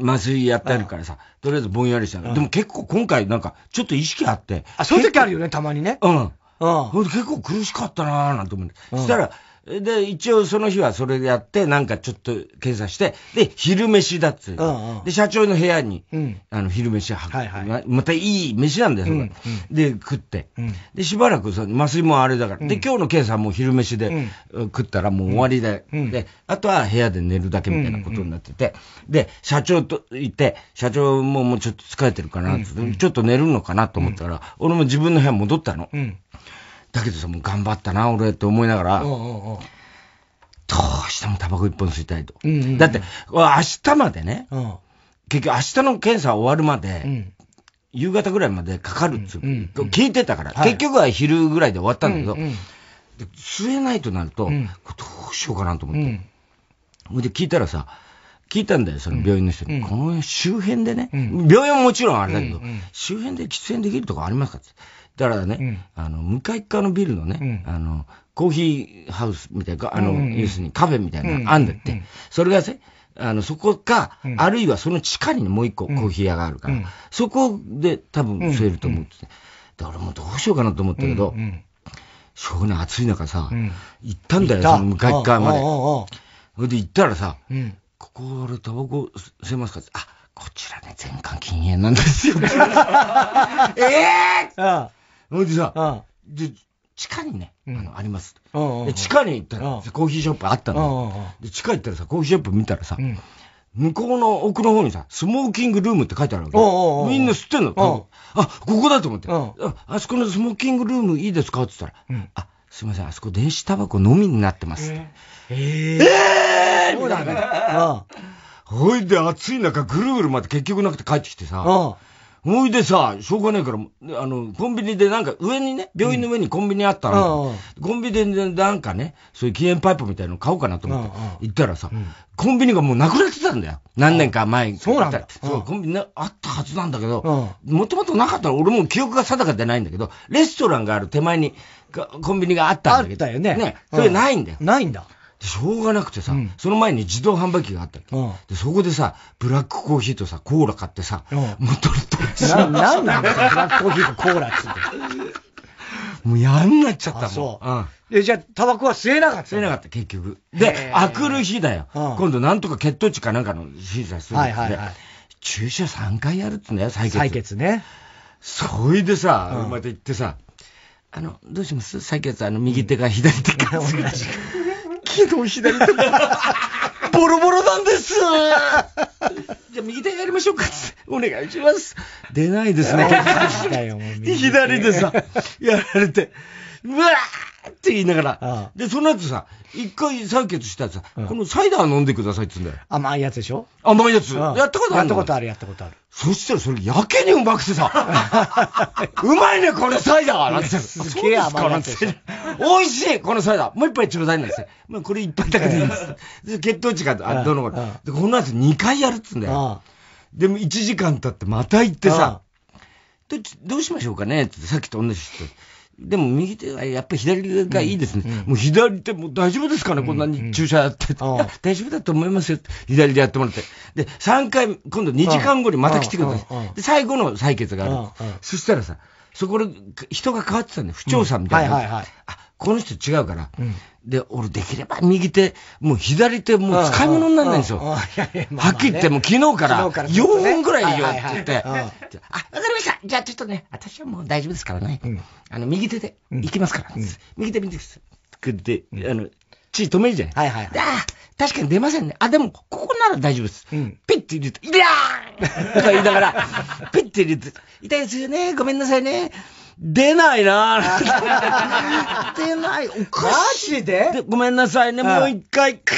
麻酔やってあるからさ、とりあえずぼんやりした、でも結構今回なんか、ちょっと意識あって。あ、そういう時あるよね、たまにね。うん。うん。結構苦しかったなーなんて思って。そしたら、で、一応その日はそれでやって、なんかちょっと検査して、で、昼飯だっつうんうん、で、社長の部屋に、うん、あの、昼飯は、はいはい、またいい飯なんだよ、うんうん、で、食って、うん、で、しばらくさ、麻酔もあれだから、うん、で、今日の検査も昼飯で、食ったらもう終わりで、で、あとは部屋で寝るだけみたいなことになってて、で、社長といて、社長ももうちょっと疲れてるかな、うんうん、ちょっと寝るのかなと思ったら、俺も自分の部屋戻ったの。だけどさ、もう頑張ったな、俺って思いながら、うううどうしてもタバコ一本吸いたいと。うんうんうん、だって、明日までね、結局明日の検査終わるまで、うん、夕方ぐらいまでかかるっつう、うんうん、聞いてたから、はい、結局は昼ぐらいで終わったんだけど、うんうん、吸えないとなると、うん、どうしようかなと思って。ほ、うんで聞いたらさ、聞いたんだよ、その病院の人に。うん、この周辺でね、病院ももちろんあれだけど、周辺で喫煙できるとこありますかって。だからね、あの、向かい側のビルのね、あの、コーヒーハウスみたいな、あの、要するにカフェみたいなのあんだって。それがね、あの、そこか、あるいはその地下にもう一個コーヒー屋があるから、そこで多分吸えると思ってて。だからもうどうしようかなと思ったけど、しょうがない暑い中さ、行ったんだよ、その向かい側まで。それで行ったらさ、ここ俺タバコ吸えますかって、あ、こちらね、全館禁煙なんですよ。ええほいでさ、で、地下にね、あの、あります地下に行ったら、コーヒーショップあったの。地下行ったらさ、コーヒーショップ見たらさ、向こうの奥の方にさ、スモーキングルームって書いてあるわけ。みんな吸ってんの。あ、ここだと思って。あ、あそこのスモーキングルームいいですかって言ったら、あ、すいません、あそこ電子タバコのみになってます。えー、えー、ー、たほいで暑い中ぐるぐるまで結局なくて帰ってきてさ、ほいでさ、しょうがないから、あの、コンビニでなんか、上にね、病院の上にコンビニあったら、うん、コンビニでなんかね、そういう禁煙パイプみたいの買おうかなと思って、行ったらさ、うん、コンビニがもうなくなってたんだよ。何年か前に。そうなんだ。そう、コンビニあったはずなんだけど、もともとなかったら、俺も記憶が定かじゃないんだけど、レストランがある手前に、コンビニがあったんだけど。あったよね。ね、それないんだよ。ないんだ。しょうがなくてさ、うん、その前に自動販売機があったの、で、そこでさ、ブラックコーヒーとさ、コーラ買ってさ、もう取り取りしな、なんなんだよ、ブラックコーヒーとコーラっつって。もう嫌になっちゃったもん。そう。うん。じゃあ、タバコは吸えなかった吸えなかった、結局。で、あくる日だよ。今度、なんとか血糖値かなんかの審査するはいはいはい。注射3回やるってんだよ、採血。採血ね。そいでさ、また行ってさ、あの、どうします採血、あの、右手か左手か。同じ。昨の左手ボロボロなんですじゃあ右手やりましょうかつってお願いします出ないですね 左でさやられてうわーって言いながら、で、その後さ、一回採血したらさ、このサイダー飲んでくださいって言うんだよ。甘いやつでしょ甘いやつ、やったことあるやったことある、やったことある。そしたらそれ、やけにうまくてさ、うまいね、このサイダーなんて。すげえ甘いやつ。美味しい、このサイダー。もう一杯ちょうだいなんですよ。まあ、これ一杯だけでいいです。で血糖値が、あ、どの頃。で、この後2回やるっつうんだよ。でも1時間経ってまた行ってさ、どうしましょうかねってさっきと同じ人。でも右手はやっぱり左手がいいですね。うんうん、もう左手も大丈夫ですかね、こんなに注射やってて、うん大丈夫だと思いますよ。左でやってもらって。で、3回、今度2時間後にまた来てください。で、最後の採血がある。そしたらさ、そこで人が変わってたんで、不調んみたいな。はいはいはい。あこの人違うから。うん、で、俺できれば右手、もう左手もう使い物にならないんですよ。はっきり言ってもう昨日から4分ぐらいよって言って。あ、わかりました。じゃあちょっとね、私はもう大丈夫ですからね。うん、あの、右手で行きますから。右手右手。で、あの、血止めるじゃない。はいはい、はい。あ確かに出ませんね。あ、でも、ここなら大丈夫です。うん、ピッて入れて、いャーー とか言いながら、ピッて入れて、痛いですよね。ごめんなさいね。出ないな出ない。おかしい。マジでごめんなさいね。もう一回、くっ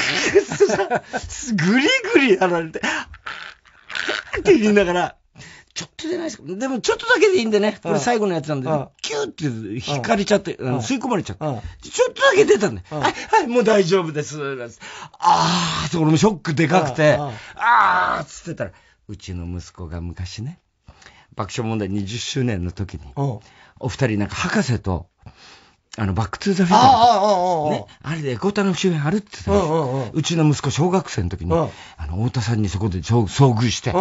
ぐりぐりやられて、って言いながら、ちょっと出ないですでもちょっとだけでいいんでね。これ最後のやつなんで、ね、キューって引かれちゃって、吸い込まれちゃって。ちょっとだけ出たんで、はい、はい、もう大丈夫です。あーって俺もショックでかくて、あーっつってたら、うちの息子が昔ね、爆笑問題20周年の時に、お二人なんか博士と、あの、バックトゥーザフューチャー。ね。あれで、ゴタの周辺あるって言ってうちの息子、小学生の時に、あの、太田さんにそこで遭遇して、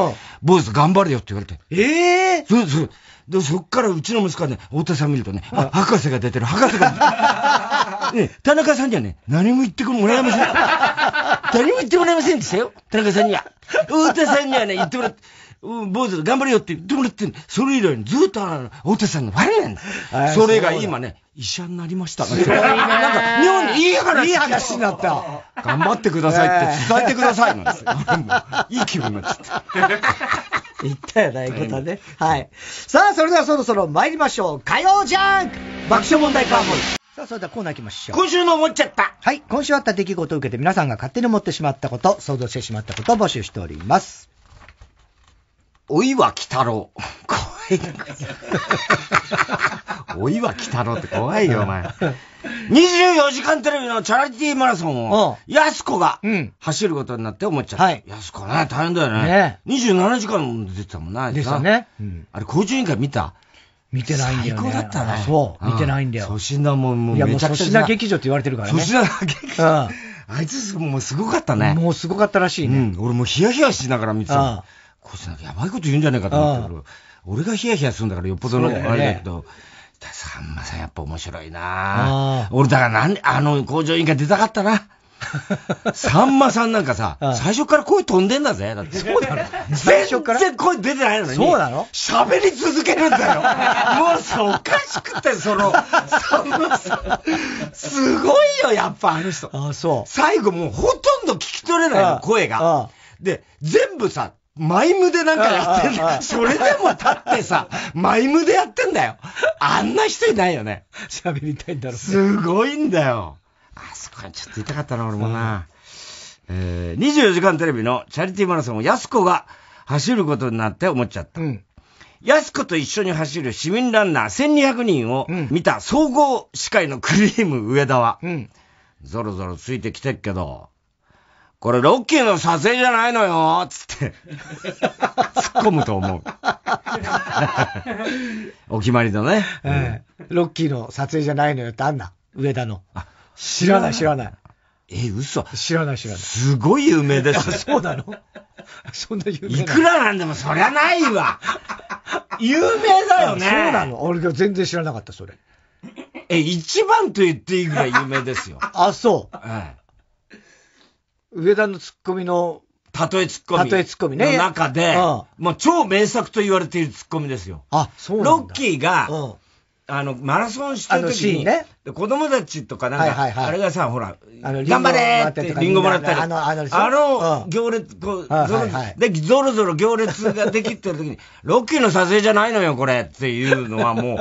坊主頑張れよって言われて。ええそうそう。で、そっからうちの息子はね、太田さん見るとね、あ、博士が出てる、博士が出てる。ね、田中さんにはね、何も言ってもらえません。何も言ってもらえませんでしたよ。田中さんには。太田さんにはね、言ってもらって。うん、坊主頑張れよって言ってもらってそれ以来ずっと、大手さんが悪いなんだ。それが今ね、医者になりました。いなんか、日本にいい話。いい話になった。頑張ってくださいって伝えてくださいな いい気分になって。言ったよな、ね、いことね。はい。さあ、それではそろそろ参りましょう。火曜ジャンク爆笑問題カーボーイ。さあ、それではコーナー行きましょう。今週の思っちゃった。はい、今週あった出来事を受けて皆さんが勝手に思ってしまったこと、想像してしまったことを募集しております。おいは鬼太郎。怖い。おいは鬼太郎って怖いよ、お前。24時間テレビのチャリティーマラソンを、やすこが走ることになって思っちゃった。やすこね、大変だよね。ね27時間出てたもんな、ね、でしたね。うん、あれ、工場委員会見た見てないんだよ、ね。最高だったね。そう、見てないんだよ。粗品も、もうめちゃくちゃ。粗品劇場って言われてるからね。粗品劇場。あいつ、もうすごかったね。もうすごかったらしいね。うん、俺もうヒヤヒヤしながら見てた。こいつなんかやばいこと言うんじゃないかと思ったけど、俺がヒヤヒヤするんだからよっぽどのあれだけど、さんまさんやっぱ面白いな俺だからなんあの、工場委員会出たかったな。さんまさんなんかさ、最初から声飛んでんだぜ。だってそうだろ。最初から全然声出てないのに。そうなの喋り続けるんだよ。もうさ、おかしくて、その、さんまさん。すごいよ、やっぱあの人。あそう。最後もうほとんど聞き取れないの、声が。で、全部さ、マイムでなんかやってんだ。それでも立ってさ、マイムでやってんだよ。あんな人いないよね。喋りたいんだろう、ね。すごいんだよ。あそこにちょっと痛かったな、俺もな。うん、えー、24時間テレビのチャリティーマラソンを安子が走ることになって思っちゃった。うん。安子と一緒に走る市民ランナー1200人を見た総合司会のクリーム上田は、うん、ゾロゾロついてきてっけど、これロッキーの撮影じゃないのよつって突っ込むと思う お決まりのね、えー、ロッキーの撮影じゃないのよってあんな、上田の。知らない知らない。え、嘘知らない知らない。すごい有名です。そうなの そんな有名いくらなんでもそりゃないわ有名だよね。そうなの俺が全然知らなかった、それ。え、一番と言っていいぐらい有名ですよ。あ、そう。うん上田のツッコミの、たとえツッコミ。たとえツッコミね。の中で、もう超名作と言われているツッコミですよ。あ、そうなんだロッキーが、あの、マラソンしてる時に、ね、子供たちとかなんか、あれがさ、ほら、あの頑張れってリンゴもらったり、あの、あの行列、こう、で、ゾロゾロ行列ができてる時に、ロッキーの撮影じゃないのよ、これっていうのはも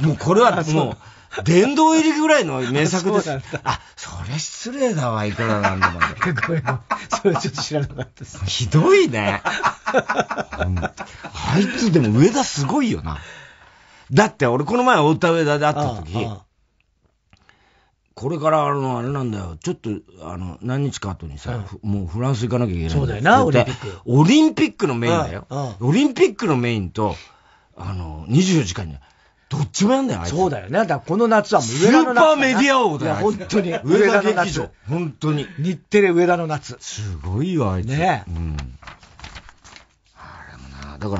う、もうこれはもう、殿堂入りぐらいの名作です。あ、それ失礼だわ、いくらなんでも。構、めん、それちょっと知らなかったです。ひどいね。あいつでも上田すごいよな。だって俺この前太田上田で会った時、ああこれからあの、あれなんだよ、ちょっと、あの、何日か後にさ、うん、もうフランス行かなきゃいけない。そうだよな、オリンピック。オリンピックのメインだよ。あオリンピックのメインと、あの、24時間に、どっちもやんだよ、あいつ。そうだよね。だからこの夏はもうス上田のーパーメディア王だよ。いや、本当に。上田劇場本当に。日テレ上田の夏。すごいよ、あいつ。ねえうん。あれもな、だか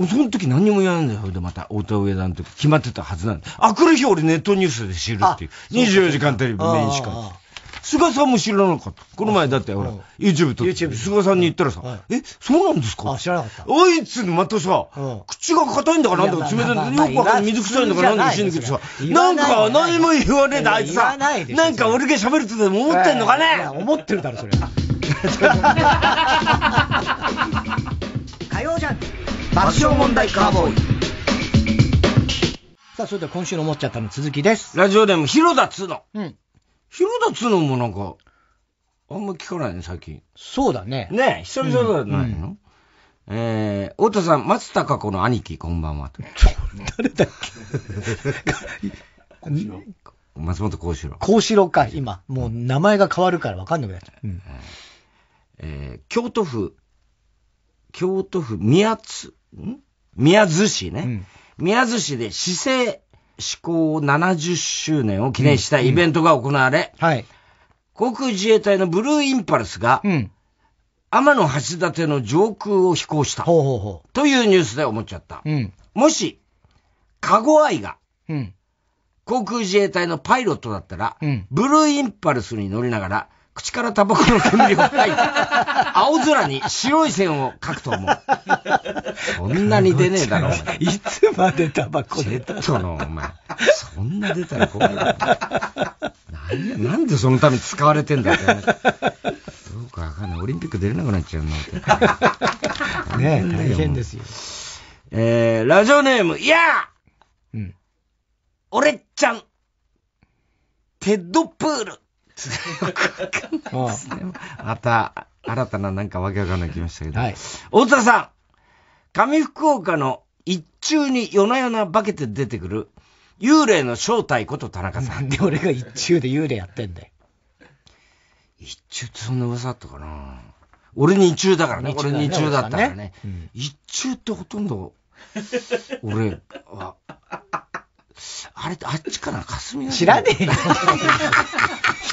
ら、その時何も言わないんだよ。で、また、太田上田の時決まってたはずなんだ。あ、来る日俺ネットニュースで知るっていう。あそう24時間テレビメインしあああか。菅さんも知らなかった。この前だって、ほら、YouTube 撮って、菅さんに言ったらさ、え、そうなんですかあ、知らなかった。あいつまたさ、口が硬いんだかなんだか冷たいんだか、よくわかんない。水臭いんだかなんだか知んだけどさ、なんか何も言わねえだ、あいつさ。なんか俺が喋るてでも思ってんのかね思ってるだろ、それ。火じゃん。問題ボーイ。さあ、それでは今週の思っちゃったの続きです。ラジオでも広田通の。うん。広田つのもなんか、あんま聞かないね、最近。そうだね。ね久々じゃないの、うんえー、太田さん、松たか子の兄貴、こんばんは。誰だっけ松本幸四郎。幸四郎か、今。もう名前が変わるから分かんなくなっちゃう。うん、えー、京都府、京都府宮津、ん宮津市ね。うん、宮津市で市政施行70周年を記念したイベントが行われ、はい、航空自衛隊のブルーインパルスが、天の橋立の上空を飛行したというニュースで思っちゃった。もし、カゴアイが、航空自衛隊のパイロットだったら、ブルーインパルスに乗りながら、口からタバコの煙を吐いて、青空に白い線を描くと思う。そんなに出ねえだろ、お前。いつまでタバコ出たの、お前。そんな出たら困る。なんなんでそのために使われてんだっどうかわかんない。オリンピック出れなくなっちゃうな。ねえ、大変ですよ。えー、ラジオネーム、いやーうん。俺っちゃん、テッドプール。ですね。また、新たななんかわけわかんない気ましたけど。はい。田さん上福岡の一中に夜な夜な化けて出てくる幽霊の正体こと田中さなん。で俺が一中で幽霊やってんだよ。一中ってそんな噂あったかな俺二中だからね。俺二中だったからね。一中ってほとんど、俺は、あれってあっちかな霞知らねえよ。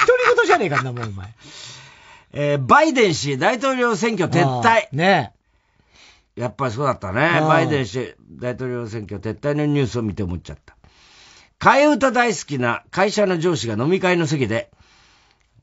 独り言じゃねえかんなもうお前。えー、バイデン氏、大統領選挙撤退。ねやっぱりそうだったね。バイデン氏、大統領選挙撤退のニュースを見て思っちゃった。替え歌大好きな会社の上司が飲み会の席で、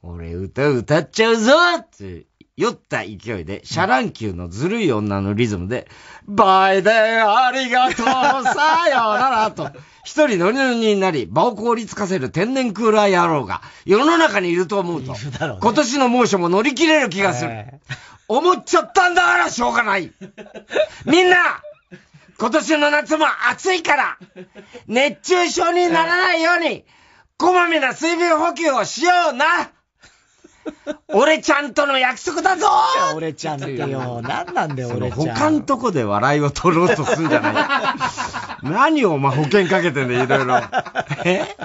俺歌歌っちゃうぞって酔った勢いで、シャランキューのずるい女のリズムで、バイデンありがとうさよならと、一人乗りノリになり、場を凍りつかせる天然クーラー野郎が、世の中にいると思うと、今年の猛暑も乗り切れる気がする。思っちゃったんだからしょうがない。みんな今年の夏も暑いから熱中症にならないように、こまめな水分補給をしような俺ちゃんとの約束だぞ俺ちゃんってよ。何なんだよ、俺ちゃん。他んとこで笑いを取ろうとすんじゃない 何をお前保険かけてんだよ、いろいろ。え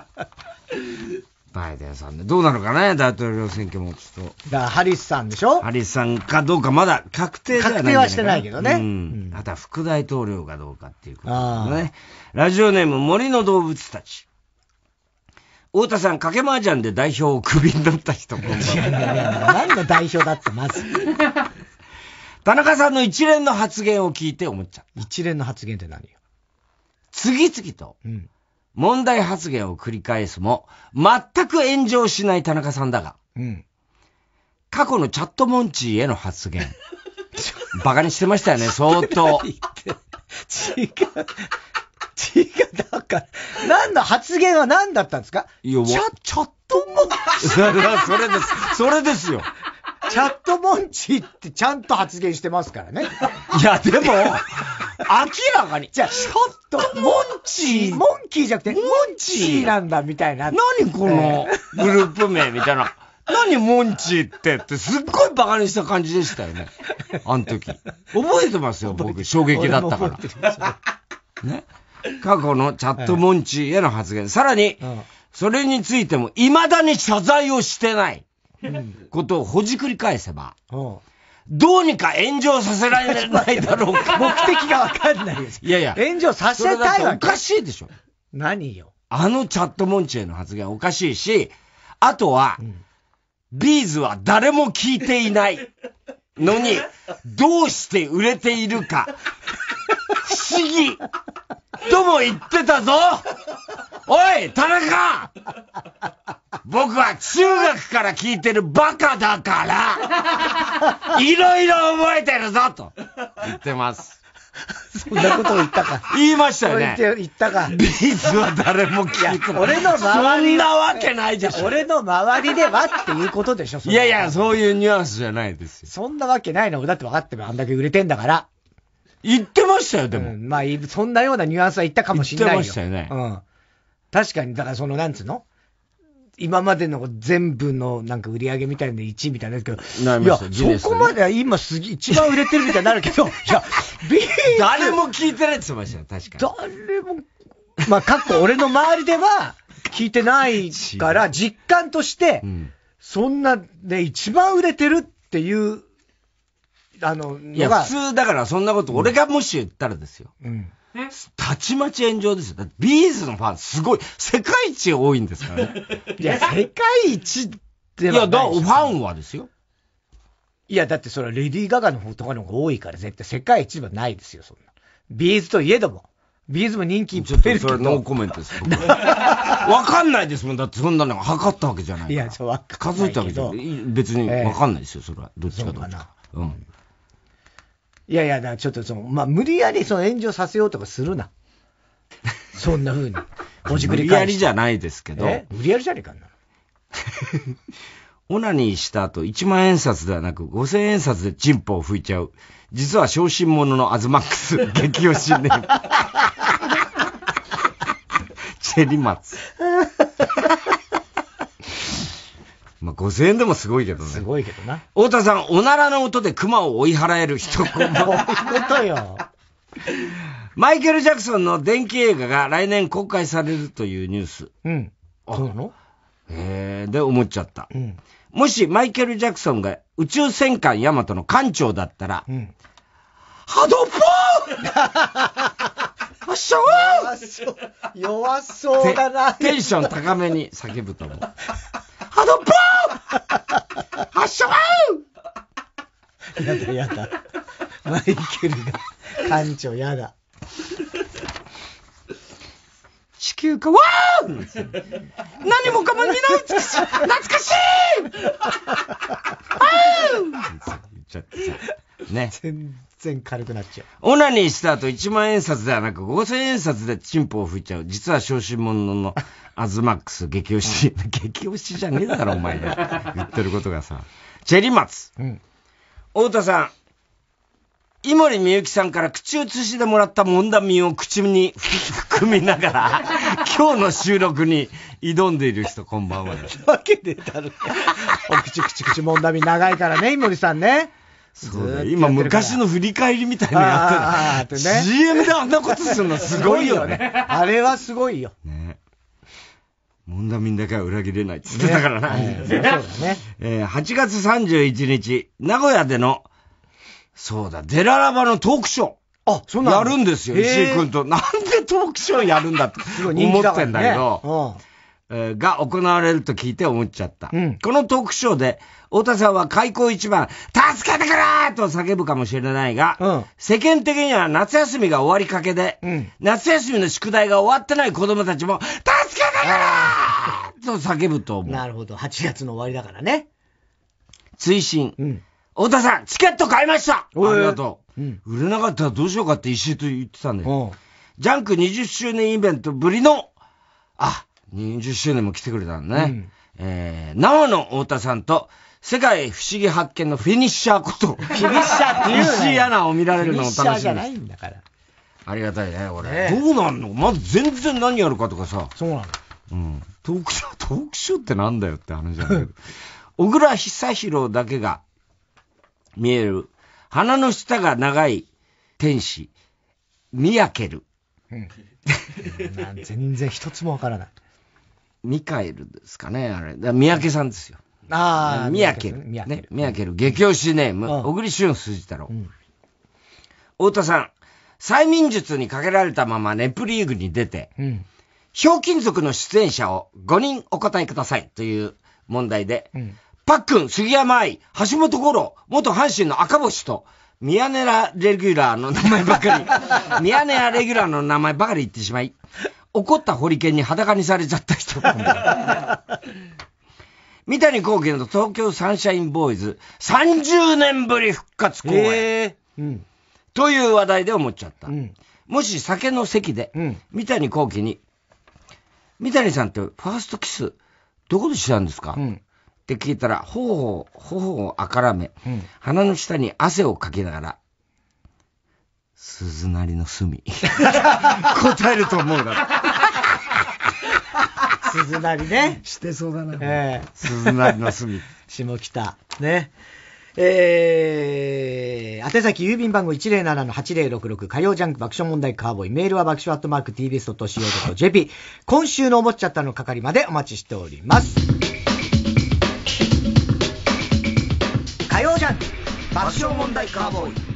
バイデンさんね。どうなのかね、大統領選挙もちょっと。だハリスさんでしょハリスさんかどうかまだ確定じゃない確定はしてないけどね。うん。あとは副大統領かどうかっていうことね。ラジオネーム森の動物たち。太田さん、かけ麻雀で代表をクビになった人、こんばんは。何の代表だって、まず。田中さんの一連の発言を聞いて思っちゃった。一連の発言って何よ次々と、問題発言を繰り返すも、全く炎上しない田中さんだが、うん、過去のチャットモンチーへの発言、バカにしてましたよね、相当。違う。違う、だから、何の発言は何だったんですかいや、チャ、チャットモンチーそれです。それですよ。チャットモンチーってちゃんと発言してますからね。いや、でも、明らかに。じゃあ、ちょっと、モンチー。モンキーじゃなくて、モンチーなんだみたいな。何このグループ名みたいな。何モンチーってってすっごいバカにした感じでしたよね。あの時。覚えてますよ、僕。衝撃だったから。ね。過去のチャットモンチーへの発言。さらに、それについても未だに謝罪をしてないことをほじくり返せば、どうにか炎上させられないだろうか。目的がわかんないです。いやいや。炎上させたいわけ。おかしいでしょ。何よ。あのチャットモンチーへの発言おかしいし、あとは、ビーズは誰も聞いていないのに、どうして売れているか。不思議とも言ってたぞおい田中僕は中学から聞いてるバカだからいろいろ覚えてるぞと言ってます。そんなことを言ったか。言いましたよね。言ったか。ビーズは誰も聞いてない。俺の周り。そんなわけないでしょ。俺の周りではっていうことでしょ、いやいや、そういうニュアンスじゃないですよ。そんなわけないの、だって分かってもあんだけ売れてんだから。言ってましたよ、でも。うん、まあ、そんなようなニュアンスは言ったかもしれないよ。言ってましたよね。うん。確かに、だからその、なんつうの今までの全部のなんか売り上げみたいなの1位みたいなんですけど、いや、ね、そこまでは今すぎ、一番売れてるみたいになるけど、いや、ビー誰も聞いてないって言ってましたよ、確かに。誰も、まあ、かっこ俺の周りでは聞いてないから、実感として、そんなね、一番売れてるっていうあの、いや、普通だからそんなこと、俺がもし言ったらですよ。うん。たちまち炎上ですよ。だってビーズのファンすごい、世界一多いんですからね。いや、世界一っていや、だ、ファンはですよ。いや、だってそれはレディー・ガガの方とかの方が多いから、絶対世界一はないですよ、そんな。ビーズといえども。ビーズも人気っそれノーコメントです。わかんないですもん。だってそんなの測ったわけじゃないいや、そう、わかんない数えたわけじゃない。別にわかんないですよ、それは。どっちかどっちか。うん。いやいや、だからちょっとその、まあ、無理やりその炎上させようとかするな。そんな風に。無理やりじゃないですけど、無理やりじゃねえかな。オナニーした後、1万円札ではなく、5000円札でチンポを拭いちゃう。実は小心者のアズマックス、激推しね。チェリマツ。まあ、5000円でもすごいけどね。すごいけどな。太田さん、おならの音で熊を追い払える人コマ。ど ういうことよ。マイケル・ジャクソンの電気映画が来年公開されるというニュース。うん。あそうなのえー、で思っちゃった。うん。もしマイケル・ジャクソンが宇宙戦艦ヤマトの艦長だったら、うん、ハドポーあっしょう。弱そうだな。テンション高めに叫ぶと思う。ハドポー発射はやだやだ。マイケルが、館長やだ。地球か、わー何もかも担うつし、懐かしい あー言っちゃってさ。ね。全然軽くなっちゃう。オナニーした後1万円札ではなく5000円札でチンポを拭いちゃう。実は小心者のアズマックス激推し。激推しじゃねえだろ、お前が。言ってることがさ。チェリマツ。うん。太田さん。井森美幸さんから口移しでもらったもんだみを口に 含みながら、今日の収録に挑んでいる人、こんばんは。わけでだろ。お口口口もんだみ長いからね、井森さんね。そうだ今昔の振り返りみたいなのやってた、ね、CM であんなことするのすごいよねね、あれはすごいよねもんみんだけは裏切れないって言ってたからな、ねそうだね、えー、8月31日名古屋でのそうだデララバのトークショーあ、そんなやるんですよ、石井君と。なんでトークショーやるんだって思ってんだけど、が行われると聞いて思っちゃった。うん、このトークショーで、太田さんは開口一番、助けてくれと叫ぶかもしれないが、うん、世間的には夏休みが終わりかけで、うん、夏休みの宿題が終わってない子供たちも、助けてくれと叫ぶと思う。なるほど。8月の終わりだからね。追伸。太田さん、チケット買いましたありがとう、売れなかったらどうしようかって一緒と言ってたんだよ。ジャンク20周年イベントぶりの、あ、20周年も来てくれたんね。うん、えー、生の太田さんと、世界不思議発見のフィニッシャーこと、フィニッシャーっていう、ね、石井を見られるのを楽しみでフィニッシャーじゃないんだから。ありがたいね、俺。どうなんのまず全然何やるかとかさ。そうなの。うん。トークショー、トークショーってなんだよって話じゃないけど。小倉久弘だけが見える、鼻の下が長い天使、ミヤケル。う ん、全然一つもわからない。ミカエルですかね、あれ。三宅さんですよ。ああ、三宅。三宅、ね。三宅、激推しネーム、小栗旬筋太郎。太田さん、催眠術にかけられたままネプリーグに出て、うん、ひょうきん族の出演者を5人お答えくださいという問題で、うん、パックン、杉山愛、橋本五郎、元阪神の赤星と、ミヤネラレギュラーの名前ばかり、ミヤネラレギュラーの名前ばかり言ってしまい、怒ったホリケンに裸にされちゃった人 三谷幸喜の東京サンシャインボーイズ、30年ぶり復活公演。えーうん、という話題で思っちゃった。うん、もし酒の席で、三谷幸喜に、三谷さんってファーストキス、どこでしたんですか、って聞いたら、頬を、頬をあからめ、鼻の下に汗をかきながら、鈴なりの隅。答えると思うな。鈴なりね。してそうだな。えー、鈴なりの隅。下北。ね。えー、宛先郵便番号107-8066火曜ジャンク爆笑問題カーボーイメールは爆笑アットマーク tbs.co.jp 今週の思っちゃったの係までお待ちしております火曜ジャンク爆笑問題カーボーイ